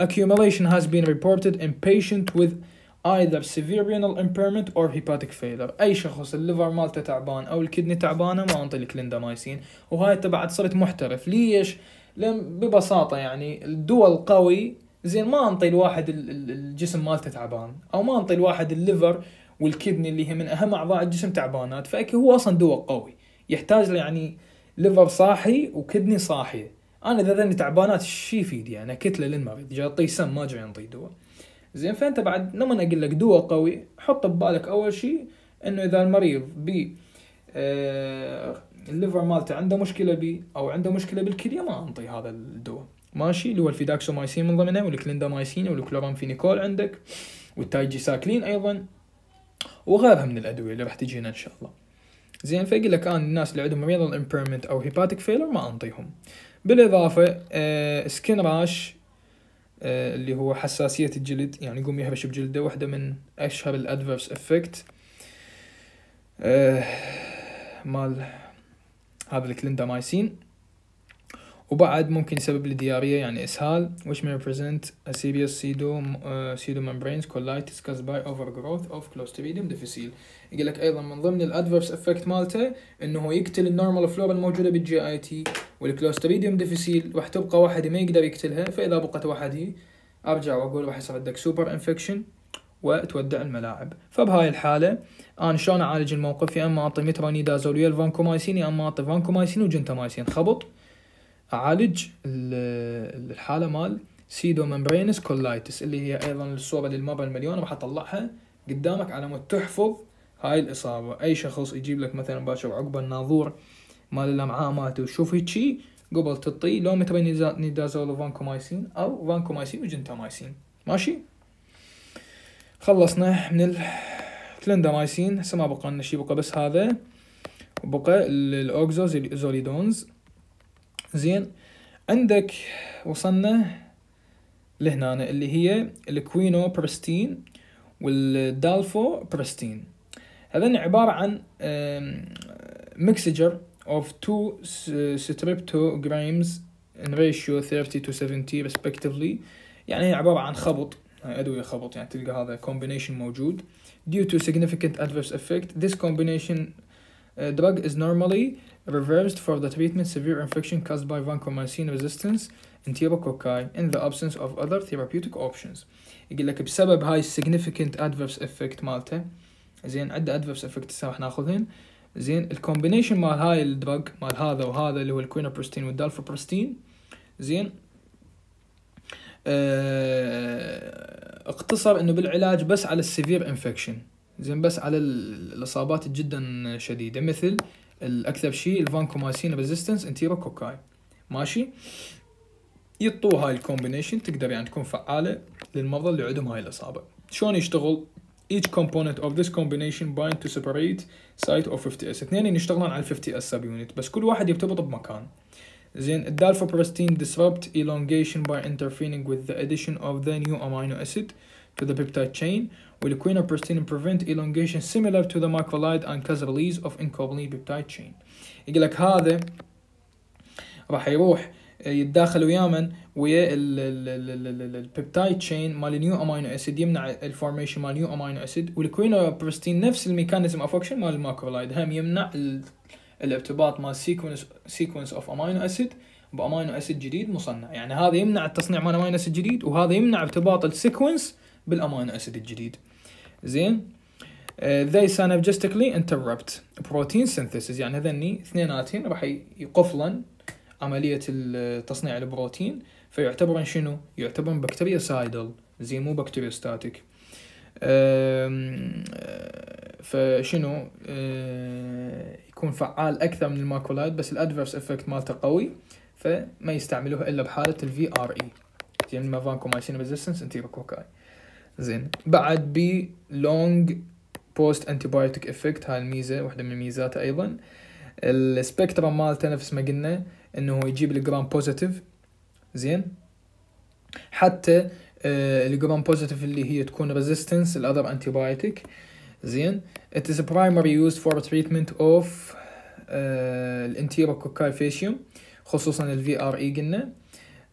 accumulation has been reported in patient with either severe renal impairment or hepatic failure اي شخص الليفر مالته تعبان او الكدني تعبانه ما انطي الكليندامايسين وهاي وهاي بعد صرت محترف ليش لان ببساطه يعني الدول قوي زين ما انطي الواحد الجسم مالته تعبان او ما انطي الواحد الليفر والكدني اللي هي من اهم اعضاء الجسم تعبانات فاكي هو اصلا دواء قوي يحتاج له يعني ليفر صاحي وكدني صاحيه انا اذا ذني تعبانات شي يفيد يعني كتله للمريض جاي اعطيه سم ما جاي انطيه دواء زين فانت بعد لما انا اقول لك دواء قوي حط ببالك اول شيء انه اذا المريض ب الليفر آه، مالته عنده مشكله بي او عنده مشكله بالكليه ما انطي هذا الدواء ماشي اللي هو الفيداكسومايسين من ضمنها والكليندامايسين والكلورامفينيكول عندك والتايجي ساكلين ايضا وغيرها من الادويه اللي راح تجينا ان شاء الله زين فيقول لك انا الناس اللي عندهم رينال امبيرمنت او هيباتيك فيلر ما انطيهم بالاضافه سكن سكين راش آه، اللي هو حساسية الجلد يعني يقوم يهبش بجلده واحدة من أشهر الأدفرس إفكت آه، مال هذا الكليندامايسين وبعد ممكن يسبب لي دياريه يعني اسهال which may present a serious pseudo uh, membranes colitis caused by overgrowth of clostridium difficile يقول لك ايضا من ضمن الادفيرس افكت مالته انه هو يقتل النورمال فلورا الموجوده بالجي اي تي والكلوستريديوم ديفيسيل راح تبقى واحده ما يقدر يقتلها فاذا بقت واحده ارجع واقول راح يصير عندك سوبر انفكشن وتودع الملاعب فبهاي الحاله انا شلون اعالج الموقف يا اما اعطي مترونيدازول ويا الفانكومايسين يا اما اعطي فانكومايسين وجنتامايسين خبط اعالج الحاله مال سيدو ممبرينس كولايتس اللي هي ايضا الصوره اللي المره المليون راح اطلعها قدامك على مود تحفظ هاي الاصابه اي شخص يجيب لك مثلا باشر عقب الناظور مال الامعاء مالته وشوف هيجي قبل تطي لو مترين نيدازول فانكومايسين او فانكومايسين وجنتامايسين ماشي خلصنا من الكلندامايسين هسه ما بقى لنا شي بقى بس هذا وبقى الاوكزوزوليدونز زين عندك وصلنا لهنا اللي هي الكوينو برستين والدالفو برستين هذين عبارة عن ميكسجر of two streptograms in ratio 30 to 70 respectively يعني هي عبارة عن خبط أدوية خبط يعني تلقى هذا combination موجود due to significant adverse effect this combination Uh, drug is normally reversed for the treatment severe infection caused by vancomycin resistance enterococci in the absence of other therapeutic options يقول لك بسبب هاي significant adverse effect مالته زين عدة adverse effects راح ناخذهن زين الكومبينيشن مال هاي الدرج مال هذا وهذا اللي هو الكوينابروستين والدالفابروستين زين اه اقتصر انه بالعلاج بس على السيفير انفكشن زين بس على الاصابات جدا شديده مثل الاكثر شيء الفانكوماسين ريزيستنس انتيروكوكاي ماشي يطو هاي الكومبينيشن تقدر يعني تكون فعاله للمرضى اللي عندهم هاي الاصابه شلون يشتغل each component of this combination bind to separate site of 50s اثنين يشتغلون على ال 50s sub unit بس كل واحد يرتبط بمكان زين الدالفابروستين disrupt elongation by interfering with the addition of the new amino acid to the peptide chain quinoprostin prevent elongation similar to the macrolide and cause release of uncoupling peptide chain يقول لك هذا راح يروح آه، يتداخل ويا من ويا البيبتايد تشين مال نيو امينو اسيد يمنع الفورميشن مال نيو امينو اسيد والكوينوبرستين نفس الميكانيزم اوف اكشن مال الماكرولايد هم يمنع الارتباط مال سيكونس سيكونس اوف امينو اسيد بامينو اسيد جديد مصنع يعني هذا يمنع التصنيع مال امينو اسيد جديد وهذا يمنع ارتباط السيكونس بالامينو اسيد الجديد زين آه، they synergistically interrupt protein synthesis يعني هذني اثنيناتهم راح يقفلن عملية تصنيع البروتين فيعتبرن شنو؟ يعتبرن بكتيريا سايدل زي مو بكتيريا ستاتيك آه، فشنو آه، يكون فعال اكثر من الماكولايد بس الادفيرس افكت مالته قوي فما يستعملوه الا بحاله الفي ار اي e. زي من مافانكومايسين ريزيستنس بكوكاي زين بعد بي لونج بوست انتيبايوتيك افكت هاي الميزه وحده من ميزاته ايضا السبيكترم مالته نفس ما قلنا انه هو يجيب الجرام بوزيتيف زين حتى آه، الجرام بوزيتيف اللي هي تكون ريزيستنس الاذر انتيبايوتيك زين it is primarily used for treatment of آه، الانتيروكوكاي فيشيوم خصوصا الفي ار اي e قلنا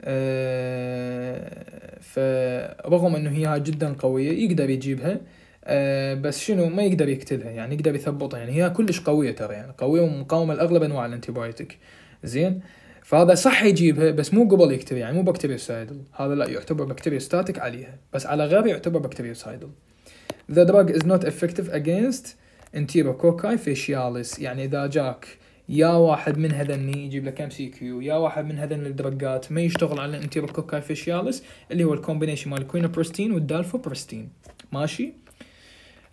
آه، فرغم انه هي جدا قوية يقدر يجيبها آه، بس شنو ما يقدر يقتلها يعني يقدر يثبطها يعني هي كلش قوية ترى يعني قوية ومقاومة لأغلب أنواع الانتيبايوتيك زين فهذا صح يجيبها بس مو قبل يكتبي يعني مو بكتيريا سايدل هذا لا يعتبر بكتيريا ستاتيك عليها بس على غير يعتبر بكتيريا سايدل The drug is not effective against enterococci facialis يعني إذا جاك يا واحد من هذني يجيب لك ام سي كيو يا واحد من هذن الدرجات ما يشتغل على الانتيروكوكاي فيشياليس اللي هو الكومبينيشن مال والدالفو برستين ماشي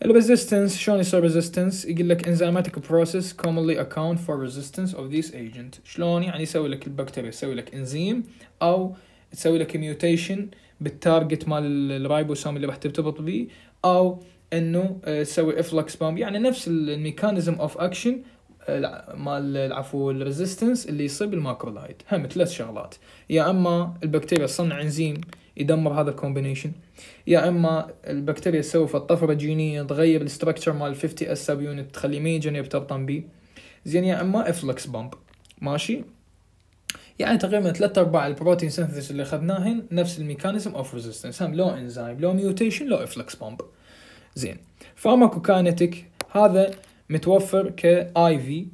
الريزيستنس شلون يصير ريزيستنس يقول لك انزيماتيك بروسيس كومونلي اكونت فور ريزيستنس اوف ذيس ايجنت شلون يعني يسوي لك البكتيريا يسوي لك انزيم او تسوي لك ميوتيشن بالتارجت مال الرايبوسوم اللي راح ترتبط به او انه آه، تسوي افلكس بامب يعني نفس الميكانيزم اوف اكشن مال العفو الريزيستنس اللي يصيب الماكرولايد هم ثلاث شغلات يا اما البكتيريا تصنع انزيم يدمر هذا الكومبينيشن يا اما البكتيريا تسوي طفره جينيه تغير الاستراكشر مال 50 اس سب يونت تخليه ما يجن يرتبطن بي زين يا اما افلكس بامب ماشي يعني تقريبا ثلاث ارباع البروتين سنثيس اللي اخذناهن نفس الميكانيزم اوف ريزيستنس هم لو انزيم لو ميوتيشن لو افلكس بامب زين فارماكوكاينتيك هذا متوفر ك اي في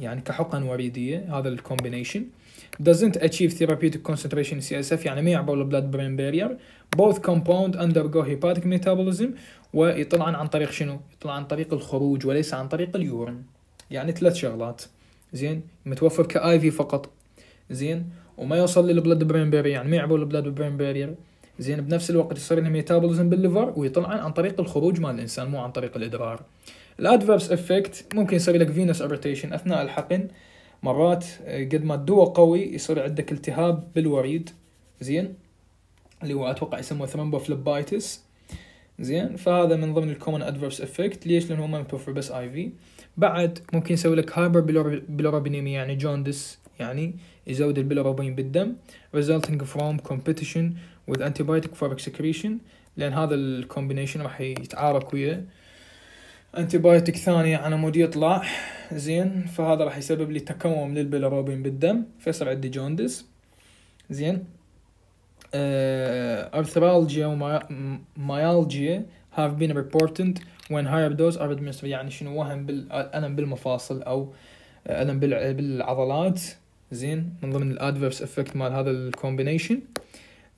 يعني كحقن وريديه هذا الكومبينيشن doesn't achieve therapeutic concentration CSF يعني ما يعبر البلاد برين بارير both compound undergo hepatic metabolism ويطلعن عن طريق شنو؟ يطلع عن طريق الخروج وليس عن طريق اليورين يعني ثلاث شغلات زين متوفر ك اي في فقط زين وما يوصل للبلاد برين بارير يعني ما يعبر البلاد برين بارير زين بنفس الوقت يصير لها ميتابوليزم بالليفر ويطلعن عن طريق الخروج مال الانسان مو عن طريق الادرار الادفيرس افكت ممكن يصير لك فينوس اريتيشن اثناء الحقن مرات آه، قد ما الدواء قوي يصير عندك التهاب بالوريد زين اللي هو اتوقع يسموه ثرمبوفلبايتس زين فهذا من ضمن الكومن ادفيرس افكت ليش لانه ما متوفر بس اي في بعد ممكن يسوي لك هايبر بلورابينيميا يعني جوندس يعني يزود البيلروبين بالدم resulting from competition with antibiotic for excretion لان هذا الكومبينيشن راح يتعارك ويا انتبايوتيك ثاني على مود يطلع زين فهذا راح يسبب لي تكوم للبيلروبين بالدم فيصير عندي جوندس زين ارثرالجيا ومايالجيا وميالجيا have been reported when higher dose are administered يعني شنو وهم بالألم بالمفاصل أو ألم بالعضلات زين من ضمن الادفيرس افكت مال هذا الكومبينيشن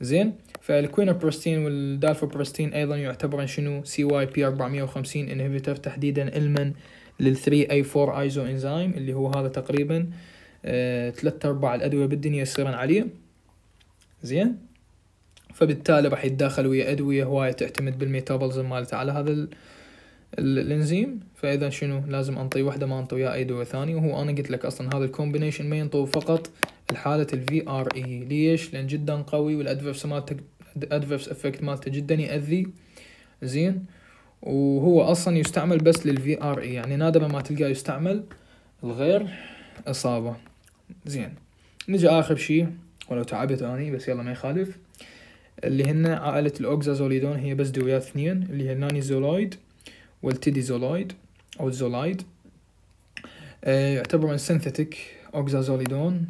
زين فالكوينابروستين والدالفوبروستين ايضا يعتبرن شنو سي واي بي 450 انهبيتر تحديدا المن لل 3 اي 4 ايزو انزيم اللي هو هذا تقريبا آه، ثلاثة ارباع الادويه بالدنيا يصيرن عليه زين فبالتالي راح يتداخل ويا ادويه هوايه تعتمد بالميتابوليزم مالته على هذا ال... الانزيم فاذا شنو لازم انطي وحده ما انطي ويا اي دواء ثاني وهو انا قلت لك اصلا هذا الكومبينيشن ما ينطو فقط لحاله الفي ار اي e. ليش لان جدا قوي والادفيرس مالته الادفيرس افكت مالته جدا ياذي زين وهو اصلا يستعمل بس للفي ار اي يعني نادرا ما تلقاه يستعمل الغير اصابه زين نجي اخر شيء ولو تعبت اني بس يلا ما يخالف اللي هن عائلة الأوكزازوليدون هي بس دويات اثنين اللي هي الناني والتيدي زولويد أو الزولايد يعتبر من سينثيتك أوكزازوليدون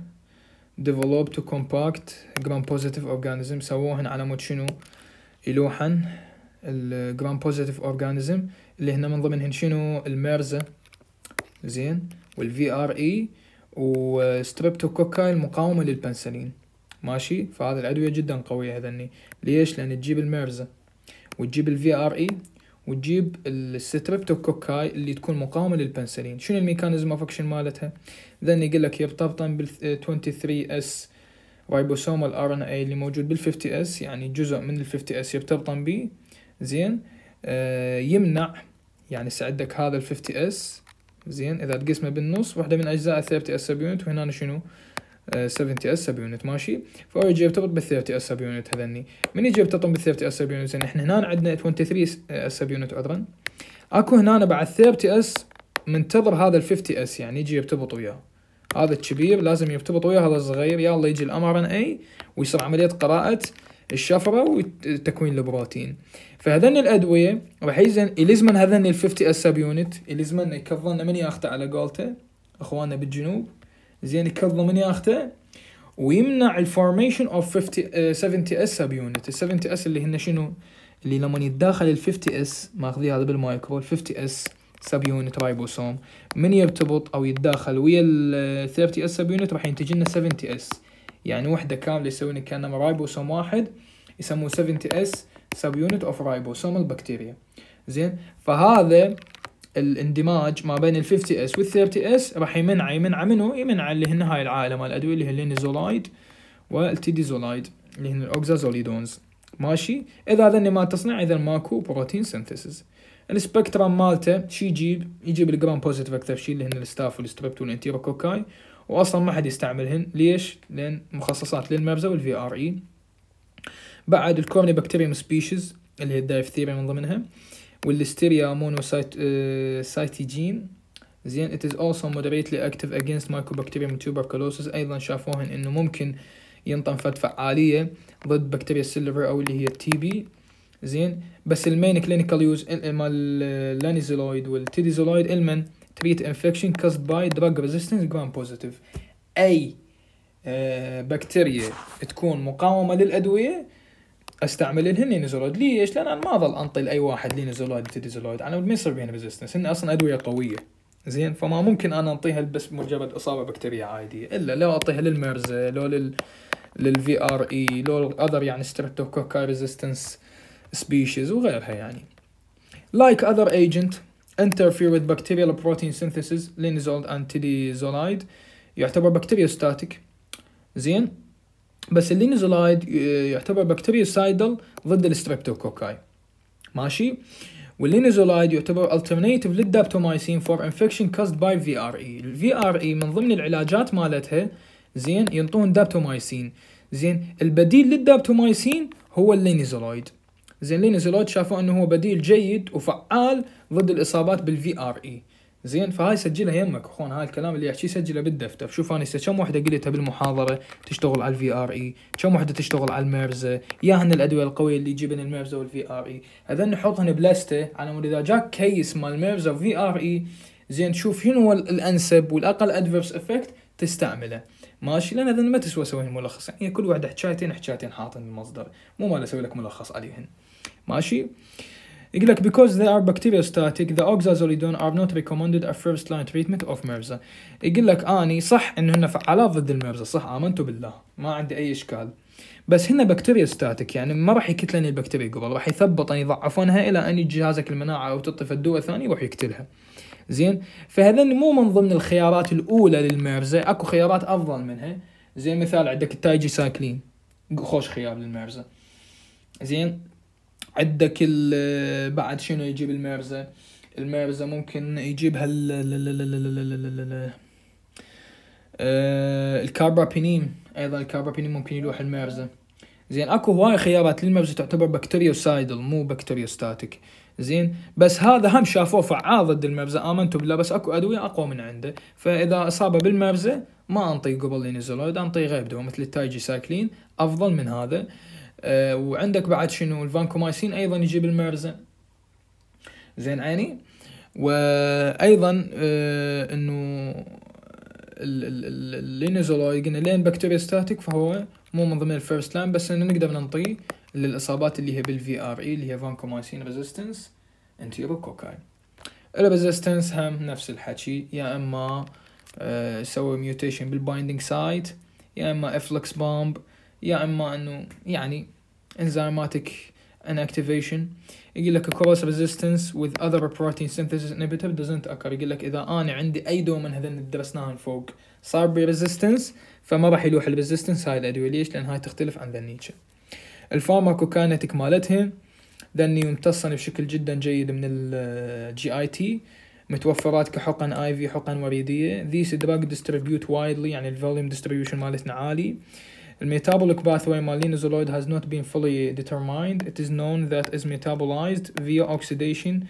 ديفلوب to compact gram positive organism سووهن على مود شنو يلوحن الجرام بوزيتيف اورجانيزم اللي هنا من ضمنهن شنو الميرزا زين والفي ار اي وستريبتوكوكاي المقاومه للبنسلين ماشي فهذه الادويه جدا قويه هذني ليش لان تجيب الميرزا وتجيب الفي ار اي وتجيب الستريبتوكوكاي اللي تكون مقاومه للبنسلين شنو الميكانيزم اوف اكشن مالتها ذن يقول لك يرتبط بال 23 اس رايبوسوم الار ان اي اللي موجود بال 50 اس يعني جزء من ال 50 اس يرتبطن به زين آه يمنع يعني سعدك هذا ال 50 اس زين اذا تقسمه بالنص واحده من اجزاء ال 30 اس سب يونت وهنا شنو 70 اس سب يونت ماشي فهو يجي يرتبط بال 30 اس سب يونت هذني من يجي يرتبط بال 30 اس سب يونت زين احنا هنا عندنا 23 اس سب يونت عذرا اكو هنا بعد 30 اس منتظر هذا ال 50 اس يعني يجي يرتبط وياه هذا الكبير لازم يرتبط وياه هذا الصغير يلا يجي الام ار ان اي ويصير عمليه قراءه الشفره وتكوين البروتين فهذن الادويه راح يزن يلزمن هذن ال 50 اس سب يونت يلزمن يكفلنا من ياخذه على قولته اخواننا بالجنوب زين يكظم من ياخته ويمنع الفورميشن اوف 50 uh, 70 اس سب يونت ال 70 اس آه، اللي هن شنو اللي لما يتداخل ال 50 اس ماخذيه هذا بالمايكرو ال 50 اس سب يونت رايبوسوم من يرتبط او يتداخل ويا ال 30 اس سب يونت راح ينتج لنا 70 اس يعني وحده كامله يسوي لنا كانه رايبوسوم واحد يسموه 70 اس سب يونت اوف رايبوسوم البكتيريا زين فهذا الاندماج ما بين ال 50 اس وال 30 اس راح يمنع يمنع منه يمنع اللي هن هاي العائله مال الادويه اللي هن الزولايد والتيديزولايد اللي هن الاوكزازوليدونز ماشي اذا هذن ما تصنع اذا ماكو بروتين سينثيسيس السبكترم مالته شي يجيب يجيب الجرام بوزيتيف اكثر شيء اللي هن الستاف والستريبت والانتيروكوكاي واصلا ما حد يستعملهن ليش؟ لان مخصصات للمرزه والفي ار اي e. بعد الكورني بكتيريوم سبيشيز اللي هي الدايفثيريا من ضمنها والليستيريا مونوسايتيجين آه، زين it is also moderately active against mycobacterium tuberculosis ايضا شافوهن انه ممكن ينطن فد فعاليه ضد بكتيريا السيلفر او اللي هي التي بي زين بس المين كلينيكال يوز مال اللانيزولويد والتيديزولويد المن تريت انفكشن كاست باي دراج ريزيستنس جرام بوزيتيف اي بكتيريا آه، تكون مقاومه للادويه استعمل لهن نزولود ليش؟ لان انا ما اظل انطي لاي واحد لي نزولود على انا ما يصير بيني ريزستنس هن اصلا ادويه قويه زين فما ممكن انا انطيها بس مجرد اصابه بكتيريه عاديه الا لو اعطيها للمرزه لو لل للفي ار اي لو اذر يعني ستريبتوكوكا ريزيستنس سبيشيز وغيرها يعني لايك اذر ايجنت انترفير وذ بكتيريال بروتين synthesis لينزولد and يعتبر بكتيريا ستاتيك زين بس اللينوزولايد آه، يعتبر بكتيريوسايدل ضد الستريبتوكوكاي ماشي واللينوزولايد يعتبر الترناتيف للدابتومايسين فور انفكشن كاست باي في ار اي الفي ار اي من ضمن العلاجات مالتها زين ينطون دابتومايسين زين البديل للدابتومايسين هو اللينوزولايد زين اللينوزولايد شافوا انه هو بديل جيد وفعال ضد الاصابات بالفي ار اي زين فهاي سجلها يمك اخوان هاي الكلام اللي احكيه سجله بالدفتر شوف انا كم وحده قلتها بالمحاضره تشتغل على الفي ار اي e، كم وحده تشتغل على يا هن الادويه القويه اللي يجيبن الميرزا والفي e. ار اي هذن نحطهن بلاستة على مود اذا جاك كيس مال ميرزا وفي ار اي زين شوف شنو الانسب والاقل ادفيرس افكت تستعمله ماشي لان اذا ما تسوى سوي ملخص يعني كل وحده حكايتين حكايتين حاطن المصدر مو مال اسوي لك ملخص عليهن ماشي يقول لك because they are bacteriostatic the oxazolidone are not recommended a first line treatment of MIRSA يقول لك اني صح هن فعالات ضد المرزا صح امنتوا بالله ما عندي اي اشكال بس هن بكتيريا ستاتيك يعني ما راح يكتلني البكتيريا قبل راح يثبطن يضعفونها الى ان يجي جهازك المناعه او تطفي الدواء ثاني يروح يقتلها زين فهذا مو من ضمن الخيارات الاولى للمرزا اكو خيارات افضل منها زين مثال عندك التايجي سايكلين خوش خيار للمرزا زين عندك بعد شنو يجيب المرزة المرزة ممكن يجيب هال الكاربابينيم ايضا الكاربابينيم ممكن يلوح المرزة زين اكو هواي خيارات للمرزه تعتبر بكتيريوسايدل مو بكتيريوستاتيك زين بس هذا هم شافوه فعال ضد المرزه امنتوا بالله بس اكو ادويه اقوى من عنده فاذا اصابه بالمرزه ما انطي قبل اذا انطيه غير بدواء مثل التايجي سايكلين افضل من هذا آه، وعندك بعد شنو الفانكومايسين ايضا يجيب المرزه زين عيني وايضا آه انه اللينزولوي قلنا لين بكتيريا ستاتيك فهو مو من ضمن الفيرست لاين بس انه نقدر ننطيه للاصابات اللي هي بالفي ار اي اللي هي فانكومايسين ريزيستنس انتيروكوكاي الريزيستنس هم نفس الحكي يا اما سوي ميوتيشن بالبايندينج سايت يا اما افلكس بومب يا اما انه يعني ان اكتيفيشن يقول لك كروس ريزيستنس وذ اذر بروتين سينثيسيس inhibitor دزنت اكر يقول لك اذا انا عندي اي دواء من هذين اللي درسناهم فوق صار بي ريزيستنس فما راح يلوح الريزيستنس هاي الادويه ليش؟ لان هاي تختلف عن ذا نيتشا الفارماكوكاينتك مالتهم ذني يمتصن بشكل جدا جيد من الجي اي تي متوفرات كحقن اي في حقن وريديه ذيس دراج ديستريبيوت وايدلي يعني الفوليوم ديستريبيوشن مالتنا عالي The metabolic pathway malinoxaloid has not been fully determined. It is known that is metabolized via oxidation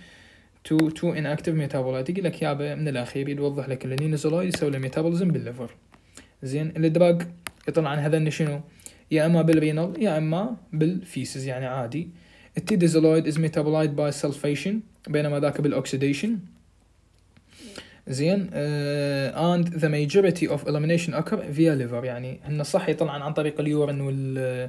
to to inactive metabolite يقول لك يابا من الاخير يوضح لك اللينوزولويد يسوي له ميتابوليزم بالليفر زين الدراج يطلع عن هذا شنو يا اما بالرينال يا اما بالفيسز يعني عادي التيدازولويد is metabolized by sulfation بينما ذاك بالاوكسيديشن زين آه، and the majority of elimination occur via liver يعني هن صح يطلعن عن طريق اليورن وال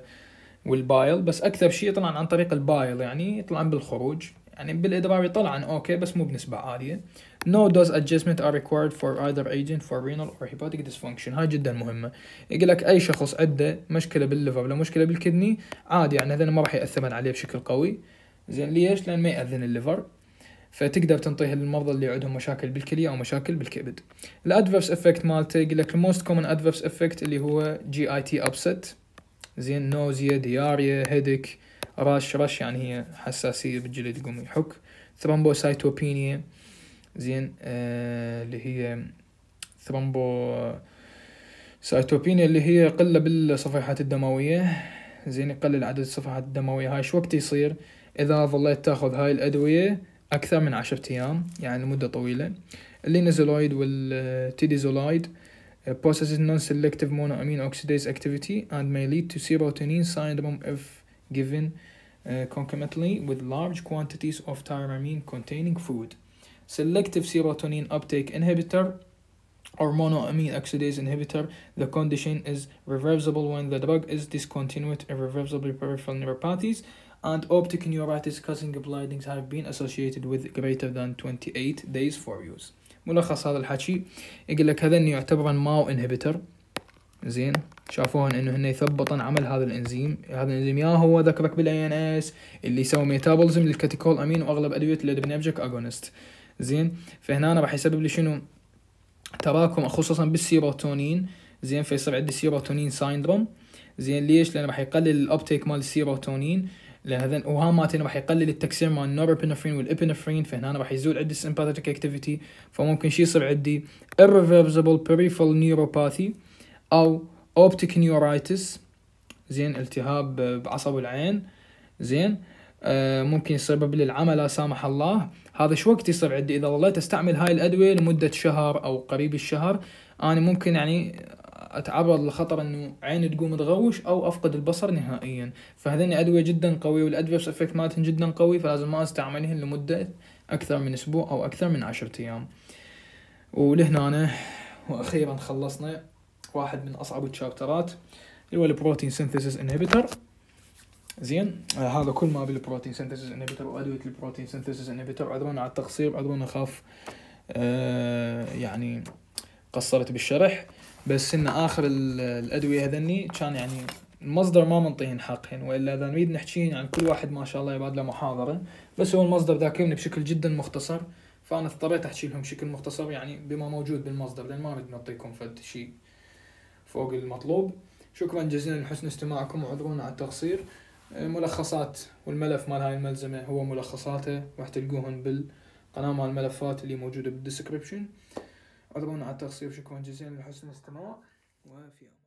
والبايل بس اكثر شيء يطلعن عن طريق البايل يعني يطلعن بالخروج يعني بالادرار يطلعن اوكي بس مو بنسبه عاليه No dose adjustment are required for either agent for renal or hepatic dysfunction هاي جدا مهمة يقول لك أي شخص عنده مشكلة بالليفر ولا مشكلة بالكدني عادي يعني هذا ما راح ياثر عليه بشكل قوي زين ليش؟ لأن ما يأذن الليفر فتقدر تنطيها للمرضى اللي عندهم مشاكل بالكليه او مشاكل بالكبد الادفرس افكت مالته يقول لك الموست كومن ادفرس افكت اللي هو جي اي تي ابسيت زين نوزيا دياريا هيدك رش رش يعني هي حساسيه بالجلد يقوم يحك ثرمبوسايتوبينيا زين آه اللي هي ثرمبو سايتوبينيا اللي هي قله بالصفيحات الدمويه زين يقلل عدد الصفحات الدموية هاي شو وقت يصير إذا ظليت تاخذ هاي الأدوية أكثر من عشرة أيام يعني مدة طويلة اللينازولايد والتيديزولايد processes non-selective monoamine oxidase activity and may lead to serotonin syndrome if given uh, concomitantly with large quantities of tyramine containing food. Selective serotonin uptake inhibitor or monoamine oxidase inhibitor, the condition is reversible when the drug is discontinued irreversibly peripheral neuropathies and optic neuritis causing blindings have been associated with greater than 28 days for use ملخص هذا الحكي يقول لك انه يعتبر ماو انهبيتر زين شافوهن انه هن يثبطن عمل هذا الانزيم هذا الانزيم يا هو ذكرك بالاي ان اس اللي يسوي ميتابولزم للكاتيكول امين واغلب ادويه الادرينرجيك اجونست زين فهنا أنا راح يسبب لي شنو تراكم خصوصا بالسيروتونين زين فيصير عندي سيروتونين سايندروم زين ليش لانه راح يقلل الاوبتيك مال السيروتونين لهذا وها مالتين راح يقلل التكسير مال النوربينفرين والابينفرين فهنا راح يزول عندي السمباثيك اكتيفيتي فممكن شي يصير عندي irreversible peripheral neuropathy او اوبتيك نيورايتس زين التهاب بعصب العين زين آه ممكن يصير العمى لا سامح الله هذا شو وقت يصير عندي اذا ظليت استعمل هاي الادويه لمده شهر او قريب الشهر انا ممكن يعني اتعرض لخطر انه عيني تقوم تغوش او افقد البصر نهائيا فهذين ادويه جدا قويه والادفيرس افكت مالتهم جدا قوي فلازم ما استعملهن لمده اكثر من اسبوع او اكثر من عشرة ايام ولهنا واخيرا خلصنا واحد من اصعب الشابترات اللي هو البروتين سينثيسيس انهبيتر زين آه هذا كل ما بالبروتين سينثيسيس انهبيتر وادويه البروتين سينثيسيس انهبيتر عذرا على التقصير عذرا اخاف آه يعني قصرت بالشرح بس ان اخر الادويه هذني كان يعني المصدر ما منطيهن حقهن والا اذا نريد نحكي عن كل واحد ما شاء الله يبعد له محاضره بس هو المصدر ذاك يمني بشكل جدا مختصر فانا اضطريت احكي لهم بشكل مختصر يعني بما موجود بالمصدر لان ما اريد نعطيكم فد شيء فوق المطلوب شكرا جزيلا لحسن استماعكم وعذرونا على التقصير الملخصات والملف مال هاي الملزمه هو ملخصاته راح تلقوهن بالقناه مال الملفات اللي موجوده بالديسكربشن عضو على التغصيب شكرا جزيلا لحسن الاستماع وفي أمان